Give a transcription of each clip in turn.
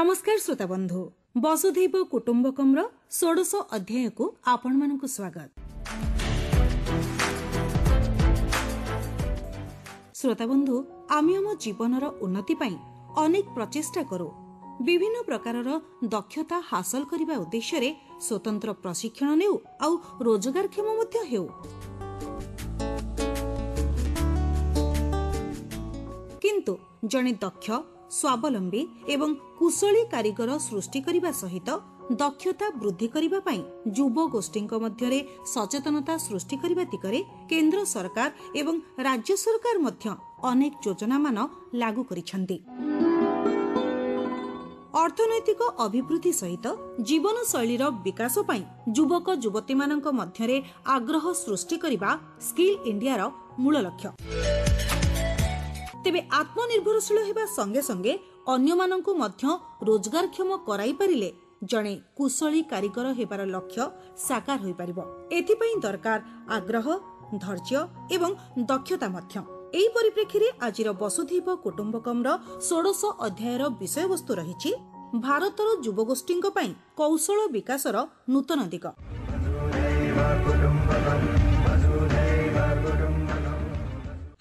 ନମସ୍କାର ଶ୍ରୋତାବନ୍ଧୁ ବନ୍ଧୁ ବସୁଧୈବ କୁଟୁମ୍ବକମ୍ର ଷୋଡ଼ଶ ଅଧ୍ୟାୟକୁ ଆପଣମାନଙ୍କୁ ସ୍ୱାଗତ ଶ୍ରୋତାବନ୍ଧୁ ଆମେ ଆମ ଜୀବନର ଉନ୍ନତି ପାଇଁ ଅନେକ ପ୍ରଚେଷ୍ଟା କରୁ ବିଭିନ୍ନ ପ୍ରକାରର ଦକ୍ଷତା ହାସଲ କରିବା ଉଦ୍ଦେଶ୍ୟରେ ସ୍ୱତନ୍ତ୍ର ପ୍ରଶିକ୍ଷଣ ନେଉ ଆଉ ରୋଜଗାରକ୍ଷମ ମଧ୍ୟ ହେଉ କିନ୍ତୁ ଜଣେ ଦକ୍ଷ ସ୍ୱାବଲମ୍ବୀ ଏବଂ କୁଶଳୀ କାରିଗର ସୃଷ୍ଟି କରିବା ସହିତ ଦକ୍ଷତା ବୃଦ୍ଧି କରିବା ପାଇଁ ଯୁବଗୋଷ୍ଠୀଙ୍କ ମଧ୍ୟରେ ସଚେତନତା ସୃଷ୍ଟି କରିବା ଦିଗରେ କେନ୍ଦ୍ର ସରକାର ଏବଂ ରାଜ୍ୟ ସରକାର ମଧ୍ୟ ଅନେକ ଯୋଜନାମାନ ଲାଗୁ କରିଛନ୍ତି ଅର୍ଥନୈତିକ ଅଭିବୃଦ୍ଧି ସହିତ ଜୀବନଶୈଳୀର ବିକାଶ ପାଇଁ ଯୁବକ ଯୁବତୀମାନଙ୍କ ମଧ୍ୟରେ ଆଗ୍ରହ ସୃଷ୍ଟି କରିବା ସ୍କିଲ୍ ଇଣ୍ଡିଆର ମୂଳ ଲକ୍ଷ୍ୟ ତେବେ ଆତ୍ମନିର୍ଭରଶୀଳ ହେବା ସଙ୍ଗେ ସଙ୍ଗେ ଅନ୍ୟମାନଙ୍କୁ ମଧ୍ୟ ରୋଜଗାରକ୍ଷମ କରାଇପାରିଲେ ଜଣେ କୁଶଳୀ କାରିଗର ହେବାର ଲକ୍ଷ୍ୟ ସାକାର ହୋଇପାରିବ ଏଥିପାଇଁ ଦରକାର ଆଗ୍ରହ ଧୈର୍ଯ୍ୟ ଏବଂ ଦକ୍ଷତା ମଧ୍ୟ ଏହି ପରିପ୍ରେକ୍ଷୀରେ ଆଜିର ବସୁଧୈବ କୁଟୁମ୍ବକମ୍ର ଷୋଡ଼ଶ ଅଧ୍ୟାୟର ବିଷୟବସ୍ତୁ ରହିଛି ଭାରତର ଯୁବଗୋଷ୍ଠୀଙ୍କ ପାଇଁ କୌଶଳ ବିକାଶର ନୂତନ ଦିଗ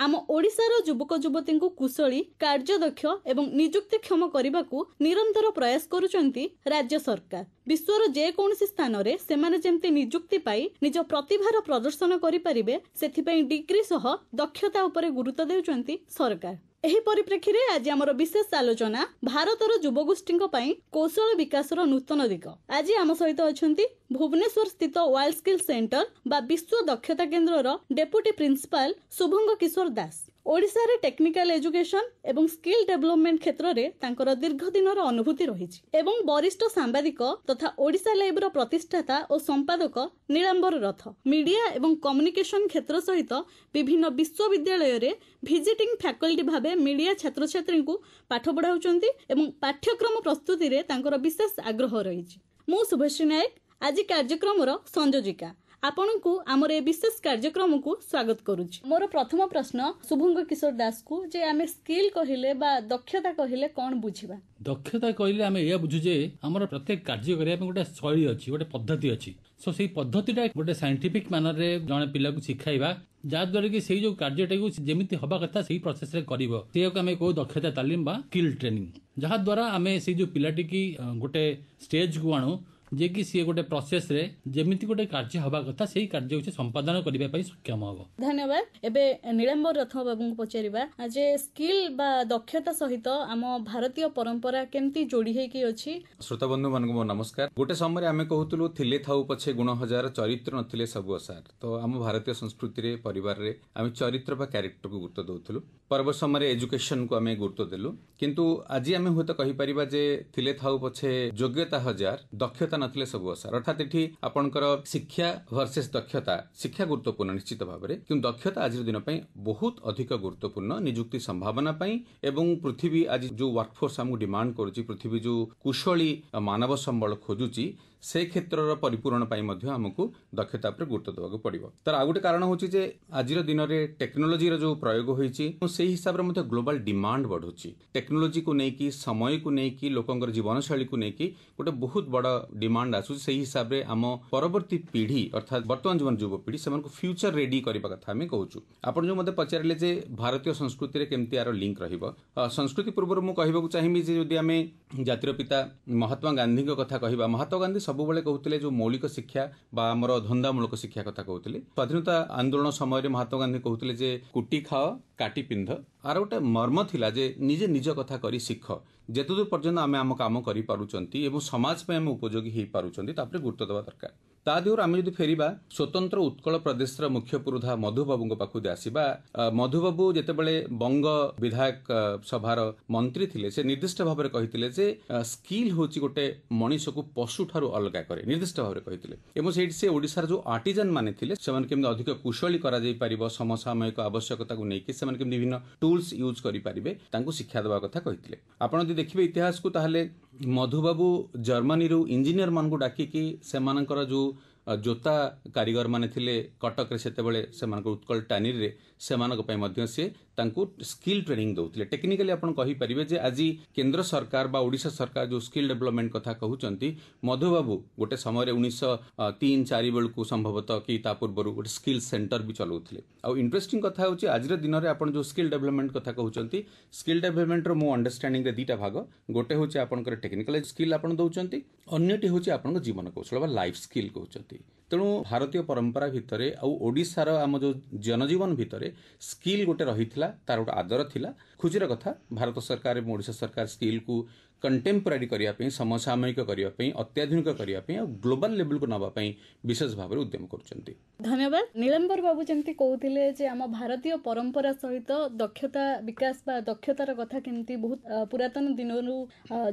ଆମ ଓଡ଼ିଶାର ଯୁବକ ଯୁବତୀଙ୍କୁ କୁଶଳୀ କାର୍ଯ୍ୟଦକ୍ଷ ଏବଂ ନିଯୁକ୍ତିକ୍ଷମ କରିବାକୁ ନିରନ୍ତର ପ୍ରୟାସ କରୁଛନ୍ତି ରାଜ୍ୟ ସରକାର ବିଶ୍ୱର ଯେକୌଣସି ସ୍ଥାନରେ ସେମାନେ ଯେମିତି ନିଯୁକ୍ତି ପାଇ ନିଜ ପ୍ରତିଭାର ପ୍ରଦର୍ଶନ କରିପାରିବେ ସେଥିପାଇଁ ଡିଗ୍ରୀ ସହ ଦକ୍ଷତା ଉପରେ ଗୁରୁତ୍ୱ ଦେଉଛନ୍ତି ସରକାର ଏହି ପରିପ୍ରେକ୍ଷୀରେ ଆଜି ଆମର ବିଶେଷ ଆଲୋଚନା ଭାରତର ଯୁବଗୋଷ୍ଠୀଙ୍କ ପାଇଁ କୌଶଳ ବିକାଶର ନୂତନ ଦିଗ ଆଜି ଆମ ସହିତ ଅଛନ୍ତି ଭୁବନେଶ୍ୱର ସ୍ଥିତ ୱାଇଲ୍ଡ ସ୍କିଲ୍ ସେଣ୍ଟର ବା ବିଶ୍ୱ ଦକ୍ଷତା କେନ୍ଦ୍ରର ଡେପୁଟି ପ୍ରିନ୍ସିପାଲ ଶୁଭଙ୍ଗ କିଶୋର ଦାସ ଓଡ଼ିଶାରେ ଟେକ୍ନିକାଲ ଏଜୁକେସନ ଏବଂ ସ୍କିଲ୍ ଡେଭଲପମେଣ୍ଟ କ୍ଷେତ୍ରରେ ତାଙ୍କର ଦୀର୍ଘଦିନର ଅନୁଭୂତି ରହିଛି ଏବଂ ବରିଷ୍ଠ ସାମ୍ବାଦିକ ତଥା ଓଡ଼ିଶା ଲାଇଭ୍ର ପ୍ରତିଷ୍ଠାତା ଓ ସମ୍ପାଦକ ନୀଳାମ୍ବର ରଥ ମିଡିଆ ଏବଂ କମ୍ୟୁନିକେସନ କ୍ଷେତ୍ର ସହିତ ବିଭିନ୍ନ ବିଶ୍ୱବିଦ୍ୟାଳୟରେ ଭିଜିଟିଂ ଫ୍ୟାକଲ୍ଟି ଭାବେ ମିଡିଆ ଛାତ୍ରଛାତ୍ରୀଙ୍କୁ ପାଠ ପଢ଼ାଉଛନ୍ତି ଏବଂ ପାଠ୍ୟକ୍ରମ ପ୍ରସ୍ତୁତିରେ ତାଙ୍କର ବିଶେଷ ଆଗ୍ରହ ରହିଛି ମୁଁ ଶୁଭଶ୍ରୀ ନାୟକ ଆଜି କାର୍ଯ୍ୟକ୍ରମର ସଂଯୋଜିକା ଆପଣଙ୍କୁ ଆମର ଏ ବିଶେଷ କାର୍ଯ୍ୟକ୍ରମକୁ ସ୍ୱାଗତ କରୁଛି ମୋର ପ୍ରଥମ ପ୍ରଶ୍ନ ଶୁଭଙ୍କ କିଶୋର ଦାସକୁ ଯେ ଆମେ ସ୍କିଲ୍ କହିଲେ ବା ଦକ୍ଷତା କହିଲେ କ'ଣ ବୁଝିବା ଦକ୍ଷତା କହିଲେ ଆମେ ଏହା ବୁଝୁ ଯେ ଆମର ପ୍ରତ୍ୟେକ କାର୍ଯ୍ୟ କରିବା ପାଇଁ ଗୋଟେ ଶୈଳୀ ଅଛି ଗୋଟେ ପଦ୍ଧତି ଅଛି ସୋ ସେଇ ପଦ୍ଧତିଟା ଗୋଟେ ସାଇଣ୍ଟିଫିକ୍ ମାନରେ ଜଣେ ପିଲାକୁ ଶିଖାଇବା ଯାହାଦ୍ୱାରା କି ସେଇ ଯୋଉ କାର୍ଯ୍ୟଟାକୁ ଯେମିତି ହେବା କଥା ସେଇ ପ୍ରୋସେସରେ କରିବ ସେଇଆକୁ ଆମେ କହୁ ଦକ୍ଷତା ତାଲିମ ବା ସ୍କିଲ୍ ଟ୍ରେନିଂ ଯାହାଦ୍ୱାରା ଆମେ ସେଇ ଯୋଉ ପିଲାଟିକି ଗୋଟେ ଷ୍ଟେଜ୍କୁ ଆଣୁ ଯିଏକି ସିଏ ଗୋଟେ ପ୍ରସେସରେ ଯେମିତି ଗୋଟେ କାର୍ଯ୍ୟ ହେବା କଥା ସେଇ କାର୍ଯ୍ୟ ହେଉଛି ସମ୍ପାଦନ କରିବା ପାଇଁ ସକ୍ଷମ ହେବ ଧନ୍ୟବାଦ ଏବେ ନୀଳାମ୍ବର ରଥ ବାବୁଙ୍କୁ ପଚାରିବା ଯେ ସ୍କିଲ୍ ବା ଦକ୍ଷତା ସହିତ ଆମ ଭାରତୀୟ ପରମ୍ପରା କେମିତି ଯୋଡ଼ି ହେଇକି ଅଛି ଶ୍ରୋତାବନ୍ଧୁ ମାନଙ୍କୁ ମୋ ନମସ୍କାର ଗୋଟେ ସମୟରେ ଆମେ କହୁଥିଲୁ ଥିଲେ ଥାଉ ପଛେ ଗୁଣ ହଜାର ଚରିତ୍ର ନଥିଲେ ସବୁ ଅସାର ତ ଆମ ଭାରତୀୟ ସଂସ୍କୃତିରେ ପରିବାରରେ ଆମେ ଚରିତ୍ର ବା କ୍ୟାରେକ୍ଟରକୁ ଗୁରୁତ୍ୱ ଦେଉଥିଲୁ ପର୍ବ ସମୟରେ ଏଜୁକେସନକୁ ଆମେ ଗୁରୁତ୍ୱ ଦେଲୁ କିନ୍ତୁ ଆଜି ଆମେ ହୁଏତ କହିପାରିବା ଯେ ଥିଲେ ଥାଉ ପଛେ ଯୋଗ୍ୟତା ହଜାର ଦକ୍ଷତା ଦକ୍ଷତା ନଥିଲେ ସବୁ ଅସାର ଅର୍ଥାତ୍ ଏଠି ଆପଣଙ୍କର ଶିକ୍ଷା ଭର୍ସେସ୍ ଦକ୍ଷତା ଶିକ୍ଷା ଗୁରୁତ୍ୱପୂର୍ଣ୍ଣ ନିଶ୍ଚିତ ଭାବରେ କିନ୍ତୁ ଦକ୍ଷତା ଆଜିର ଦିନ ପାଇଁ ବହୁତ ଅଧିକ ଗୁରୁତ୍ୱପୂର୍ଣ୍ଣ ନିଯୁକ୍ତି ସମ୍ଭାବନା ପାଇଁ ଏବଂ ପୃଥିବୀ ଆଜି ଯେଉଁ ୱାର୍କଫୋର୍ସ ଆମକୁ ଡିମାଣ୍ଡ କରୁଛି ପୃଥିବୀ ଯେଉଁ କୁଶଳୀ ମାନବ ସମ୍ବଳ ଖୋଜୁଛି সেই ক্ষেত্রৰ পৰিপূৰণ পাই মধ্য আমাক দক্ষতাৰ গুৰুত্ব দিব লাগিব তাৰ আগতে কাৰণ হ'ল যে আজিৰ দিনৰে টেকন'লজিৰ যো প্ৰয়োগ হৈছি সেই হিচাপৰে মধ্য গ্লোবাল ডিমান্ড বঢ়োচি টেকন'লজি কো নেকি সময় কো নেকি লোকৰ জীৱনশৈলী কো নেকি কোটে বহুত বড় ডিমান্ড আছো সেই হিচাপৰে আমা পৰৱৰ্তী পিঢ়ি অৰ্থাৎ বৰ্তমানৰ যুৱ পিঢ়ি সামুক ফিউচাৰ ৰেডি কৰিব কাৰ্থে আমি কওঁছো আপোন যো মতে পচাৰিলে যে ভাৰতীয় সংস্কৃতিৰে কিমতে আৰু লিংক ৰহিব সংস্কৃতি পূৰ্বৰ মই ক'হিবো কো চাইম যে যদি আমি জাতিৰ পিতা মহাত্মা গান্ধীৰ কথা ক'হিব পাৰ মহাত্মা গান্ধী ସବୁବେଳେ କହୁଥିଲେ ଯେଉଁ ମୌଳିକ ଶିକ୍ଷା ବା ଆମର ଧନ୍ଦାମୂଳକ ଶିକ୍ଷା କଥା କହୁଥିଲେ ସ୍ୱାଧୀନତା ଆନ୍ଦୋଳନ ସମୟରେ ମହାତ୍ମା ଗାନ୍ଧୀ କହୁଥିଲେ ଯେ କୁଟି ଖାଅ କାଟି ପିନ୍ଧ ଆର ଗୋଟେ ମର୍ମ ଥିଲା ଯେ ନିଜେ ନିଜ କଥା କରି ଶିଖ ଯେତେଦୂର ପର୍ଯ୍ୟନ୍ତ ଆମେ ଆମ କାମ କରିପାରୁଛନ୍ତି ଏବଂ ସମାଜ ପାଇଁ ଆମେ ଉପଯୋଗୀ ହେଇପାରୁଛନ୍ତି ତାପରେ ଗୁରୁତ୍ୱ ଦେବା ଦରକାର ତା ଦେହରୁ ଆମେ ଯଦି ଫେରିବା ସ୍ୱତନ୍ତ୍ର ଉତ୍କଳ ପ୍ରଦେଶର ମୁଖ୍ୟ ପୁରୋଧା ମଧୁବାବୁଙ୍କ ପାଖକୁ ଆସିବା ମଧୁବାବୁ ଯେତେବେଳେ ବଙ୍ଗ ବିଧାୟକ ସଭାର ମନ୍ତ୍ରୀ ଥିଲେ ସେ ନିର୍ଦ୍ଦିଷ୍ଟ ଭାବରେ କହିଥିଲେ ଯେ ସ୍କିଲ୍ ହେଉଛି ଗୋଟେ ମଣିଷକୁ ପଶୁଠାରୁ ଅଲଗା କରେ ନିର୍ଦ୍ଦିଷ୍ଟ ଭାବରେ କହିଥିଲେ ଏବଂ ସେଇଠି ସେ ଓଡ଼ିଶାର ଯେଉଁ ଆର୍ଟିଜାନ୍ ମାନେ ଥିଲେ ସେମାନେ କେମିତି ଅଧିକ କୁଶଳୀ କରାଯାଇପାରିବ ସମସାମୟିକ ଆବଶ୍ୟକତାକୁ ନେଇକି ସେମାନେ ସେମାନେ କେମିତି ବିଭିନ୍ନ ଟୁଲ୍ସ ୟୁଜ୍ କରିପାରିବେ ତାଙ୍କୁ ଶିକ୍ଷା ଦେବା କଥା କହିଥିଲେ ଆପଣ ଯଦି ଦେଖିବେ ଇତିହାସକୁ ତାହେଲେ ମଧୁବାବୁ ଜର୍ମାନୀରୁ ଇଞ୍ଜିନିୟରମାନଙ୍କୁ ଡାକିକି ସେମାନଙ୍କର ଯେଉଁ ଜୋତା କାରିଗରମାନେ ଥିଲେ କଟକରେ ସେତେବେଳେ ସେମାନଙ୍କ ଉତ୍କଳ ଟାନିରେ ସେମାନଙ୍କ ପାଇଁ ମଧ୍ୟ ସେ ତାଙ୍କୁ ସ୍କିଲ୍ ଟ୍ରେନିଂ ଦେଉଥିଲେ ଟେକ୍ନିକାଲି ଆପଣ କହିପାରିବେ ଯେ ଆଜି କେନ୍ଦ୍ର ସରକାର ବା ଓଡ଼ିଶା ସରକାର ଯେଉଁ ସ୍କିଲ୍ ଡେଭଲପମେଣ୍ଟ କଥା କହୁଛନ୍ତି ମଧୁବାବୁ ଗୋଟେ ସମୟରେ ଉଣେଇଶହ ତିନି ଚାରି ବେଳକୁ ସମ୍ଭବତଃ କି ତା ପୂର୍ବରୁ ଗୋଟେ ସ୍କିଲ୍ ସେଣ୍ଟର ବି ଚଲାଉଥିଲେ ଆଉ ଇଣ୍ଟରେଷ୍ଟିଂ କଥା ହେଉଛି ଆଜିର ଦିନରେ ଆପଣ ଯେଉଁ ସ୍କିଲ୍ ଡେଭଲପମେଣ୍ଟ କଥା କହୁଛନ୍ତି ସ୍କିଲ୍ ଡେଭଲପମେଣ୍ଟର ମୋ ଅଣ୍ଡରଷ୍ଟାଣ୍ଡିଂରେ ଦୁଇଟା ଭାଗ ଗୋଟେ ହେଉଛି ଆପଣଙ୍କର ଟେକ୍ନିକାଲ ସ୍କିଲ୍ ଆପଣ ଦେଉଛନ୍ତି ଅନ୍ୟଟି ହେଉଛି ଆପଣଙ୍କ ଜୀବନ କୌଶଳ ବା ଲାଇଫ୍ ସ୍କିଲ୍ କହୁଛନ୍ତି ତେଣୁ ଭାରତୀୟ ପରମ୍ପରା ଭିତରେ ଆଉ ଓଡ଼ିଶାର ଆମ ଯେଉଁ ଜନଜୀବନ ଭିତରେ ସ୍କିଲ୍ ଗୋଟେ ରହିଥିଲା ତାର ଗୋଟେ ଆଦର ଥିଲା ଖୁସିର କଥା ଭାରତ ସରକାର ଏବଂ ଓଡ଼ିଶା ସରକାର ସ୍କିଲ୍କୁ କଣ୍ଟେମ୍ପୋରାରୀ କରିବା ପାଇଁ ସମସାମୟିକ କରିବା ପାଇଁ ଅତ୍ୟାଧୁନିକ କରିବା ପାଇଁ ଆଉ ଗ୍ଲୋବାଲ ଲେଭେଲକୁ ନେବା ପାଇଁ ବିଶେଷ ଭାବରେ ଉଦ୍ୟମ କରୁଛନ୍ତି ଧନ୍ୟବାଦ ନୀଳମ୍ବର ବାବୁ ଯେମିତି କହୁଥିଲେ ଯେ ଆମ ଭାରତୀୟ ପରମ୍ପରା ସହିତ ଦକ୍ଷତା ବିକାଶ ବା ଦକ୍ଷତାର କଥା କେମିତି ବହୁତ ପୁରାତନ ଦିନରୁ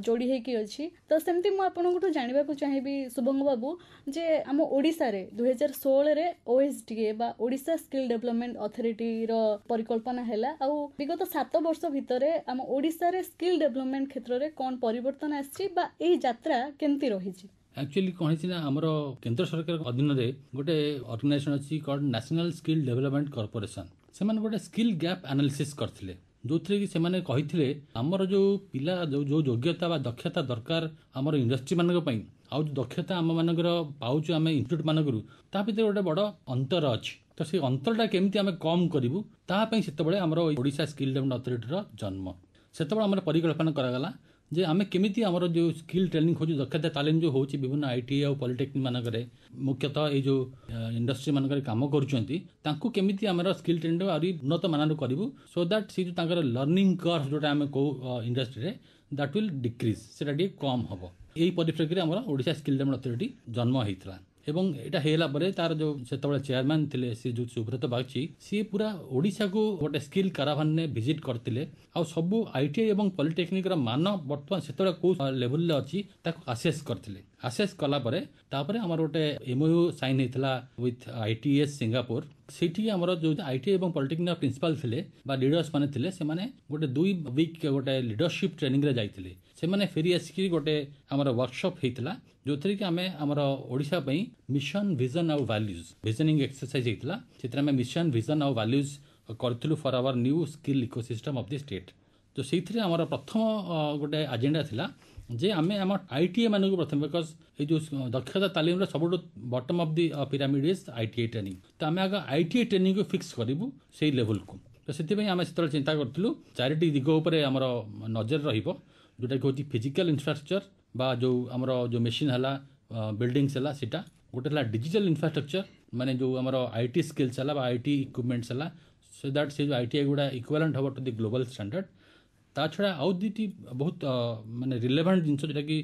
ଯୋଡ଼ି ହେଇକି ଅଛି ତ ସେମିତି ମୁଁ ଆପଣଙ୍କଠୁ ଜାଣିବାକୁ ଚାହିଁବି ଶୁଭଙ୍ଗ ବାବୁ ଯେ ଆମ ଓଡ଼ିଶାରେ ଦୁଇହଜାର ଷୋହଳରେ ଓଏସ୍ଡିଏ ବା ଓଡ଼ିଶା ସ୍କିଲ୍ ଡେଭଲପମେଣ୍ଟ ଅଥରିଟିର ପରିକଳ୍ପନା ହେଲା ଆଉ ବିଗତ ସାତ ବର୍ଷ ଭିତରେ ଆମ ଓଡ଼ିଶାରେ ସ୍କିଲ୍ ଡେଭଲପମେଣ୍ଟ କ୍ଷେତ୍ରରେ କ'ଣ ପରିବର୍ତ୍ତନ ଆସିଛି ବା ଏହି ଯାତ୍ରା କେମିତି ରହିଛି ଆକ୍ଚୁଆଲି କ'ଣ ହେଇଛି ନା ଆମର କେନ୍ଦ୍ର ସରକାର ଅଧୀନରେ ଗୋଟେ ଅର୍ଗାନାଇଜେସନ ଅଛି called national skill development corporation ସେମାନେ ଗୋଟେ ସ୍କିଲ ଗ୍ୟାପ୍ ଆନାଲିସିସ୍ କରିଥିଲେ ଯେଉଁଥିରେ କି ସେମାନେ କହିଥିଲେ ଆମର ଯେଉଁ ପିଲା ଯେଉଁ ଯୋଗ୍ୟତା ବା ଦକ୍ଷତା ଦରକାର ଆମର ଇଣ୍ଡଷ୍ଟ୍ରି ମାନଙ୍କ ପାଇଁ ଆଉ ଯେଉଁ ଦକ୍ଷତା ଆମମାନଙ୍କର ପାଉଛୁ ଆମେ ଇନଷ୍ଟିଚ୍ୟୁଟ୍ ମାନଙ୍କରୁ ତା ଭିତରେ ଗୋଟେ ବଡ଼ ଅନ୍ତର ଅଛି ତ ସେ ଅନ୍ତରଟା କେମିତି ଆମେ କମ୍ କରିବୁ ତା ପାଇଁ ସେତେବେଳେ ଆମର ଓଡ଼ିଶା ସ୍କିଲ ଡେଭଲପମେଣ୍ଟ ଅଥରିଟିର ଜନ୍ମ ସେତେବେଳେ ଆମର ପରିକଳ୍ପନା କରାଗଲା ଯେ ଆମେ କେମିତି ଆମର ଯେଉଁ ସ୍କିଲ୍ ଟ୍ରେନିଂ ହେଉଛି ଦକ୍ଷତା ତାଲିମ ଯେଉଁ ହେଉଛି ବିଭିନ୍ନ ଆଇ ଟି ଆଉ ପଲିଟେକ୍ନିକ୍ ମାନଙ୍କରେ ମୁଖ୍ୟତଃ ଏଇ ଯେଉଁ ଇଣ୍ଡଷ୍ଟ୍ରି ମାନଙ୍କରେ କାମ କରୁଛନ୍ତି ତାଙ୍କୁ କେମିତି ଆମର ସ୍କିଲ୍ ଟ୍ରେନିଂ ଆହୁରି ଉନ୍ନତ ମାନର କରିବୁ ସୋ ଦ୍ୟାଟ୍ ସେ ଯେଉଁ ତାଙ୍କର ଲର୍ଣ୍ଣିଂ କର୍ଭ ଯେଉଁଟା ଆମେ କେଉଁ ଇଣ୍ଡଷ୍ଟ୍ରିରେ ଦ୍ୟାଟ୍ ୱିଲ୍ ଡିକ୍ରିଜ୍ ସେଇଟା ଟିକେ କମ୍ ହେବ ଏହି ପରିପ୍ରେକ୍ଷୀରେ ଆମର ଓଡ଼ିଶା ସ୍କିଲ୍ ଡେଭଲପମେଣ୍ଟ ଅଥରିଟି ଜନ୍ମ ହୋଇଥିଲା ଏବଂ ଏଇଟା ହେଇଗଲା ପରେ ତାର ଯୋଉ ସେତେବେଳେ ଚେୟାରମ୍ୟାନ୍ ଥିଲେ ସେ ଶ୍ରୀଯୁକ୍ତ ସୁବ୍ରତ ବାଗଚି ସିଏ ପୁରା ଓଡ଼ିଶାକୁ ଗୋଟେ ସ୍କିଲ୍ କାରାଭାନ୍ରେ ଭିଜିଟ୍ କରିଥିଲେ ଆଉ ସବୁ ଆଇ ଟି ଆଇ ଏବଂ ପଲିଟେକ୍ନିକ୍ର ମାନ ବର୍ତ୍ତମାନ ସେତେବେଳେ କେଉଁ ଲେଭେଲ୍ରେ ଅଛି ତାକୁ ଆସେସ୍ କରିଥିଲେ ଆସେସ୍ କଲା ପରେ ତାପରେ ଆମର ଗୋଟେ ଏମ୍ଓୟୁ ସାଇନ୍ ହେଇଥିଲା ୱିଥ୍ ଆଇଟିଏସ୍ ସିଙ୍ଗାପୁର ସେଠି ଆମର ଯେଉଁ ଆଇଟି ଏବଂ ପଲିଟେକ୍ନିକ୍ ପ୍ରିନ୍ସିପାଲ୍ ଥିଲେ ବା ଲିଡର୍ସ ମାନେ ଥିଲେ ସେମାନେ ଗୋଟେ ଦୁଇ ୱିକ୍ ଗୋଟେ ଲିଡରସିପ୍ ଟ୍ରେନିଂରେ ଯାଇଥିଲେ ସେମାନେ ଫେରି ଆସିକି ଗୋଟେ ଆମର ୱାର୍କସପ୍ ହେଇଥିଲା ଯେଉଁଥିରେ କି ଆମେ ଆମର ଓଡ଼ିଶା ପାଇଁ ମିଶନ ଭିଜନ ଆଉ ଭାଲ୍ୟୁଜ୍ ଭିଜନିଂ ଏକ୍ସରସାଇଜ୍ ହେଇଥିଲା ସେଥିରେ ଆମେ ମିଶନ ଭିଜନ ଆଉ ଭାଲ୍ୟୁଜ୍ କରିଥିଲୁ for our new skill ecosystem of the state ତ ସେଇଥିରେ ଆମର ପ୍ରଥମ ଗୋଟେ ଆଜେଣ୍ଡା ଥିଲା जे आम आम आई टी आई मान को प्रथम बिकज ये जो दक्षता तालीम सब bottom of the pyramid is I T I training तो आम आगे आई टी आई ट्रेनिंग को फिक्स करूँ से लेवल को तो से आम से चिंता करूँ चार दिग आम नजर रोटा कि हूँ फिजिकाल इनफ्रास्ट्रक्चर जो आम जो मेसीन है बिल्डिंगस है सीटा गोटे डिजिटल इनफ्रास्ट्रक्चर मैंने जो आम आई टी स्किल्स है आई टी इक्विपमेंट्स है सो दैट से जो आई टी आई गुड़ा इक्वाल हम टू दि ग्लोबल स्टाडार्ड ତା ଛଡ଼ା ଆଉ ଦୁଇଟି ବହୁତ ମାନେ ରିଲେଭାଣ୍ଟ ଜିନିଷ ଯେଉଁଟାକି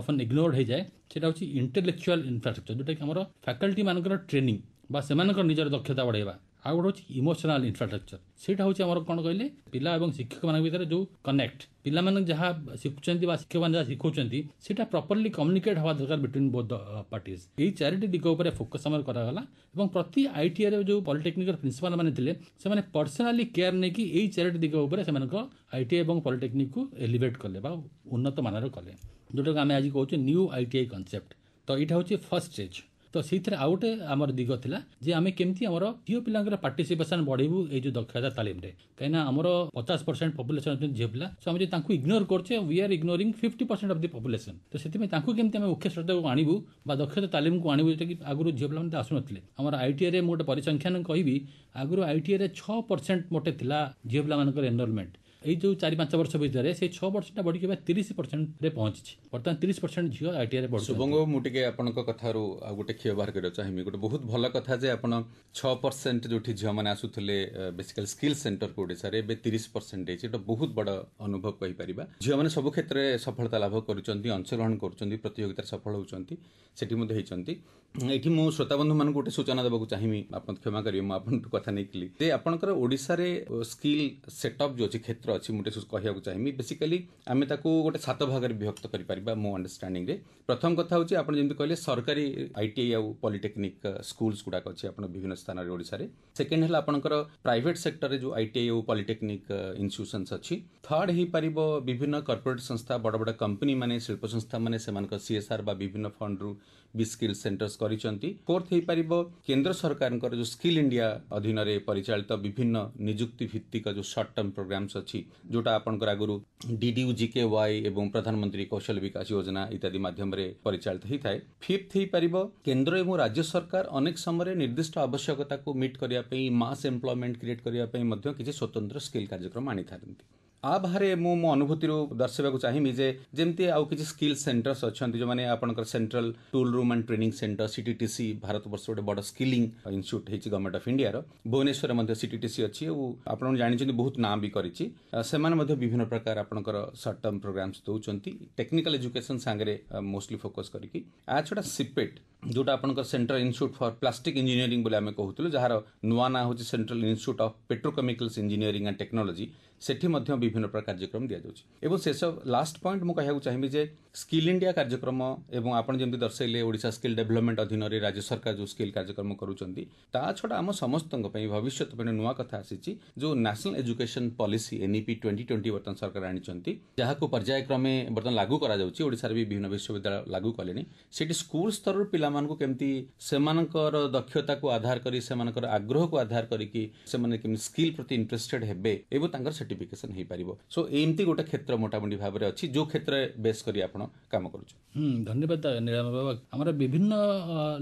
ଅଫନ୍ ଇଗ୍ନୋର୍ଡ ହେଇଯାଏ ସେଇଟା ହେଉଛି ଇଣ୍ଟେଲେକ୍ଚୁଆଲ୍ ଇନଫ୍ରାଷ୍ଟ୍ରକ୍ଚର ଯେଉଁଟାକି ଆମର ଫ୍ୟାକଲ୍ଟି ମାନଙ୍କର ଟ୍ରେନିଂ ବା ସେମାନଙ୍କର ନିଜର ଦକ୍ଷତା ବଢ଼ାଇବା ଆଉ ଗୋଟେ ହେଉଛି ଇମୋସନାଲ ଇନଫ୍ରାଷ୍ଟ୍ରକ୍ଚର ସେଇଟା ହେଉଛି ଆମର କ'ଣ କହିଲେ ପିଲା ଏବଂ ଶିକ୍ଷକମାନଙ୍କ ଭିତରେ ଯେଉଁ କନେକ୍ଟ ପିଲାମାନେ ଯାହା ଶିଖୁଛନ୍ତି ବା ଶିକ୍ଷକମାନେ ଯାହା ଶିଖାଉଛନ୍ତି ସେଇଟା ପ୍ରପରଲି କମ୍ୟୁନିକେଟ୍ ହେବା ଦରକାର ବିଟୱିନ୍ ବୋଥ ପାର୍ଟିଜ୍ ଏହି ଚାରିଟି ଦିଗ ଉପରେ ଫୋକସ୍ ଆମର କରାଗଲା ଏବଂ ପ୍ରତି ଆଇଟିଆଇର ଯେଉଁ ପଲିଟେକ୍ନିକର ପ୍ରିନ୍ସିପାଲମାନେ ଥିଲେ ସେମାନେ ପର୍ସନାଲି କେୟାର ନେଇକି ଏହି ଚାରିଟି ଦିଗ ଉପରେ ସେମାନଙ୍କ ଆଇଟିଆଇ ଏବଂ ପଲିଟେକ୍ନିକକୁ ଏଲିଭେଟ୍ କଲେ ବା ଉନ୍ନତମାନର କଲେ ଯେଉଁଟାକୁ ଆମେ ଆଜି କହୁଛୁ ନ୍ୟୁ ଆଇଟିଆଇ କନସେପ୍ଟ ତ ଏଇଟା ହେଉଛି ଫର୍ଷ୍ଟ ଷ୍ଟେଜ୍ ତ ସେଇଥିରେ ଆଉ ଗୋଟେ ଆମର ଦିଗ ଥିଲା ଯେ ଆମେ କେମିତି ଆମର ଝିଅ ପିଲାଙ୍କର ପାର୍ଟିସିପେସନ୍ ବଢ଼େଇବୁ ଏଇ ଯେଉଁ ଦକ୍ଷତା ତାଲିମରେ କାହିଁକିନା ଆମର ପଚାଶ ପରସେଣ୍ଟ ପପୁଲେସନ୍ ଅଛନ୍ତି ଝିଅ ପିଲା ସୋ ଆମେ ଯଦି ତାଙ୍କୁ ଇଗ୍ନୋର କରୁଛେ we are ignoring fifty percent of the population ତ ସେଥିପାଇଁ ତାଙ୍କୁ କେମିତି ଆମେ ମୁଖ୍ୟ ଶ୍ରଦ୍ଧାକୁ ଆଣିବୁ ବା ଦକ୍ଷତା ତାଲିମକୁ ଆଣିବୁ ଯେଉଁଟାକି ଆଗରୁ ଝିଅ ପିଲାମାନେ ଆସୁନଥିଲେ ଆମର ଆଇଟିଆଇରେ ମୁଁ ଗୋଟେ ପରିସଂଖ୍ୟାନ କହିବି ଆଗରୁ ଆଇଟିଆଇରେ ଛଅ ପରସେଣ୍ଟ ମୋଟେ ଥିଲା ଝିଅ ପିଲାମାନଙ୍କର ଏନରୋଲମେଣ୍ଟ ଏଇ ଯେଉଁ ଚାରି ପାଞ୍ଚ ବର୍ଷ ଭିତରେ ସେ ଛଅ ପରସେଣ୍ଟ ବଢ଼ିକି ଏବେ ତିରିଶ ପରସେଣ୍ଟରେ ପହଞ୍ଚିଛି ବର୍ତ୍ତମାନ ତିରିଶ ପରସେଣ୍ଟ ଝିଅ ଆଇଟିଆଇରେ ବଢ଼ୁଛି ଶୁଭଙ୍ଗ ମୁଁ ଟିକେ ଆପଣଙ୍କ କଥାରୁ ଆଉ ଗୋଟେ କ୍ଷୀୟ ବାହାର କରିବାକୁ ଚାହିଁବି ଗୋଟେ ବହୁତ ଭଲ କଥା ଯେ ଆପଣ ଛଅ ପରସେଣ୍ଟ ଯେଉଁଠି ଝିଅମାନେ ଆସୁଥିଲେ ବେସିକାଲି ସ୍କିଲ୍ ସେଣ୍ଟରକୁ ଓଡ଼ିଶାରେ ଏବେ ତିରିଶ ପରସେଣ୍ଟ ହେଇଛି ଏଇଟା ବହୁତ ବଡ଼ ଅନୁଭବ କହିପାରିବା ଝିଅମାନେ ସବୁ କ୍ଷେତ୍ରରେ ସଫଳତା ଲାଭ କରୁଛନ୍ତି ଅଂଶଗ୍ରହଣ କରୁଛନ୍ତି ପ୍ରତିଯୋଗିତାରେ ସଫଳ ହେଉଛନ୍ତି ସେଠି ମଧ୍ୟ ହେଇଛନ୍ତି ଏଠି ମୁଁ ଶ୍ରୋତାବନ୍ଧୁମାନଙ୍କୁ ଗୋଟେ ସୂଚନା ଦେବାକୁ ଚାହିଁବି ଆପଣ କ୍ଷମା କରିବେ ମୁଁ ଆପଣଙ୍କଠୁ କଥା ନେଇଥିଲି ଯେ ଆପଣଙ୍କର ଓଡ଼ିଶାରେ ସ୍କିଲ୍ ସେଟଅପ୍ ଯେଉଁ ଅଛି କ୍ଷେତ୍ର କ୍ଷେତ୍ର ଅଛି ମୁଁ ଟିକେ କହିବାକୁ ଚାହିଁବି ବେସିକାଲି ଆମେ ତାକୁ ଗୋଟେ ସାତ ଭାଗରେ ବିଭକ୍ତ କରିପାରିବା ମୋ ଅଣ୍ଡରଷ୍ଟାଣ୍ଡିଂରେ ପ୍ରଥମ କଥା ହେଉଛି ଆପଣ ଯେମିତି କହିଲେ ସରକାରୀ ଆଇଟିଆଇ ଆଉ ପଲିଟେକ୍ନିକ୍ ସ୍କୁଲ୍ସ ଗୁଡ଼ାକ ଅଛି ଆପଣ ବିଭିନ୍ନ ସ୍ଥାନରେ ଓଡ଼ିଶାରେ ସେକେଣ୍ଡ ହେଲା ଆପଣଙ୍କର ପ୍ରାଇଭେଟ୍ ସେକ୍ଟରରେ ଯେଉଁ ଆଇଟିଆଇ ଆଉ ପଲିଟେକ୍ନିକ୍ ଇନଷ୍ଟିଟ୍ୟୁସନ୍ସ ଅଛି ଥାର୍ଡ଼ ହେଇପାରିବ ବିଭିନ୍ନ କର୍ପୋରେଟ୍ ସଂସ୍ଥା ବଡ଼ ବଡ଼ କମ୍ପାନୀମାନେ ଶିଳ୍ପ ସଂସ୍ଥାମାନେ ସେମାନଙ୍କ ସିଏସ୍ଆର୍ ବା ବିଭିନ୍ନ ଫଣ୍ଡରୁ ବି ସ୍କିଲ୍ ସେଣ୍ଟର୍ସ କରିଛନ୍ତି ଫୋର୍ଥ ହେଇପାରିବ କେନ୍ଦ୍ର ସରକାରଙ୍କର ଯେଉଁ ସ୍କିଲ୍ ଇଣ୍ଡିଆ ଅଧୀନରେ ପରିଚାଳିତ ବିଭିନ୍ନ ନିଯୁକ୍ତି ଭିତ୍ତିକ ଯେଉଁ ସର୍ଟ ଟର୍ମ ପ୍ରୋଗ୍ରାମ୍ସ ଅଛି ଯୋଉଟା ଆପଣଙ୍କର ଆଗରୁ ଡିଡିୟୁ ଜିକେ ୱାଇ ଏବଂ ପ୍ରଧାନମନ୍ତ୍ରୀ କୌଶଳ ବିକାଶ ଯୋଜନା ଇତ୍ୟାଦି ମାଧ୍ୟମରେ ପରିଚାଳିତ ହୋଇଥାଏ ଫିଫ୍ଥ ହେଇପାରିବ କେନ୍ଦ୍ର ଏବଂ ରାଜ୍ୟ ସରକାର ଅନେକ ସମୟରେ ନିର୍ଦ୍ଦିଷ୍ଟ ଆବଶ୍ୟକତାକୁ ମିଟ୍ କରିବା ପାଇଁ ମାସ୍ ଏମ୍ପ୍ଲୟମେଣ୍ଟ କ୍ରିଏଟ୍ କରିବା ପାଇଁ ମଧ୍ୟ କିଛି ସ୍ୱତନ୍ତ୍ର ସ୍କିଲ୍ କାର୍ଯ୍ୟକ୍ରମ ଆଣିଥାନ୍ତି ଆ ବାହାରେ ମୁଁ ମୋ ଅନୁଭୂତିରୁ ଦର୍ଶାଇବାକୁ ଚାହିଁବି ଯେ ଯେମିତି ଆଉ କିଛି ସ୍କିଲ୍ ସେଣ୍ଟର୍ସ ଅଛନ୍ତି ଯେଉଁମାନେ ଆପଣଙ୍କର central tool room and training centre CTTC Bharatvarsha ଗୋଟେ ବଡ଼ ସ୍କିଲିଂ ଇନଷ୍ଟିଚ୍ୟୁଟ୍ ହେଇଛି ଗଭର୍ଣ୍ଣମେଣ୍ଟ ଅଫ୍ ଇଣ୍ଡିଆର ଭୁବନେଶ୍ୱରରେ ମଧ୍ୟ ସିଟିଟିସି ଅଛି ଆଉ ଆପଣ ଜାଣିଛନ୍ତି ବହୁତ ନାଁ ବି କରିଛି ସେମାନେ ମଧ୍ୟ ବିଭିନ୍ନ ପ୍ରକାର ଆପଣଙ୍କର ସର୍ଟ ଟର୍ମ ପ୍ରୋଗ୍ରାମ୍ସ ଦେଉଛନ୍ତି ଟେକ୍ନିକାଲ ଏଜୁକେସନ୍ ସାଙ୍ଗରେ ମୋଷ୍ଟଲି ଫୋକସ୍ କରିକି ଆ ଛଡ଼ା ସିପେଟ୍ ଯେଉଁଟା ଆପଣଙ୍କର central institute for plastic engineering ବୋଲି ଆମେ କହୁଥିଲୁ ଯାହାର ନୂଆ ନାଁ ହେଉଛି central institute of petrochemicals engineering and technology ସେଠି ମଧ୍ୟ ବିଭିନ୍ନ ପ୍ରକାର କାର୍ଯ୍ୟକ୍ରମ ଦିଆଯାଉଛି ଏବଂ ଶେଷ ଲାଷ୍ଟ ପଏଣ୍ଟ ମୁଁ କହିବାକୁ ଚାହିଁବି ଯେ ସ୍କିଲ୍ ଇଣ୍ଡିଆ କାର୍ଯ୍ୟକ୍ରମ ଏବଂ ଆପଣ ଯେମିତି ଦର୍ଶାଇଲେ ଓଡ଼ିଶା ସ୍କିଲ୍ ଡେଭଲପମେଣ୍ଟ ଅଧୀନରେ ରାଜ୍ୟ ସରକାର ଯେଉଁ ସ୍କିଲ୍ କାର୍ଯ୍ୟକ୍ରମ କରୁଛନ୍ତି ତା ଛଡ଼ା ଆମ ସମସ୍ତଙ୍କ ପାଇଁ ଭବିଷ୍ୟତ ପାଇଁ ନୂଆ କଥା ଆସିଛି ଯେଉଁ national education policy NEP twenty twenty ବର୍ତ୍ତମାନ ସରକାର ଆଣିଛନ୍ତି ଯାହାକୁ ପର୍ଯ୍ୟାୟକ୍ରମେ ବର୍ତ୍ତମାନ ଲାଗୁ କରାଯାଉଛି ଓଡ଼ିଶାରେ ବି ବିଭିନ୍ନ ବିଶ୍ୱବିଦ୍ୟାଳୟ ଲାଗୁ କଲେଣି ସେଠି ସ୍କୁଲ୍ ସ୍ତରରୁ ପିଲାମାନଙ୍କୁ କେମିତି ସେମାନଙ୍କର ଦକ୍ଷତାକୁ ଆଧାର କରି ସେମାନଙ୍କର ଆଗ୍ରହକୁ ଆଧାର କରିକି ସେମାନେ କେମିତି ସ୍କିଲ୍ ପ୍ରତି ଇଣ୍ଟରେଷ୍ଟେଡ୍ ହେବେ ଏବଂ ତାଙ୍କର ସାର୍ଟିଫିକେସନ୍ ହେଇପାରିବ ସୋ ଏମିତି ଗୋଟେ କ୍ଷେତ୍ର ମୋଟାମୋଟି ଭାବରେ ଅଛି ଯେଉଁ କ୍ଷେତ୍ରରେ ବେସ୍ କରି ଆପଣ କାମ କରୁଛନ୍ତି ଧନ୍ୟବାଦ ନିରାମ ବାବା ଆମର ବିଭିନ୍ନ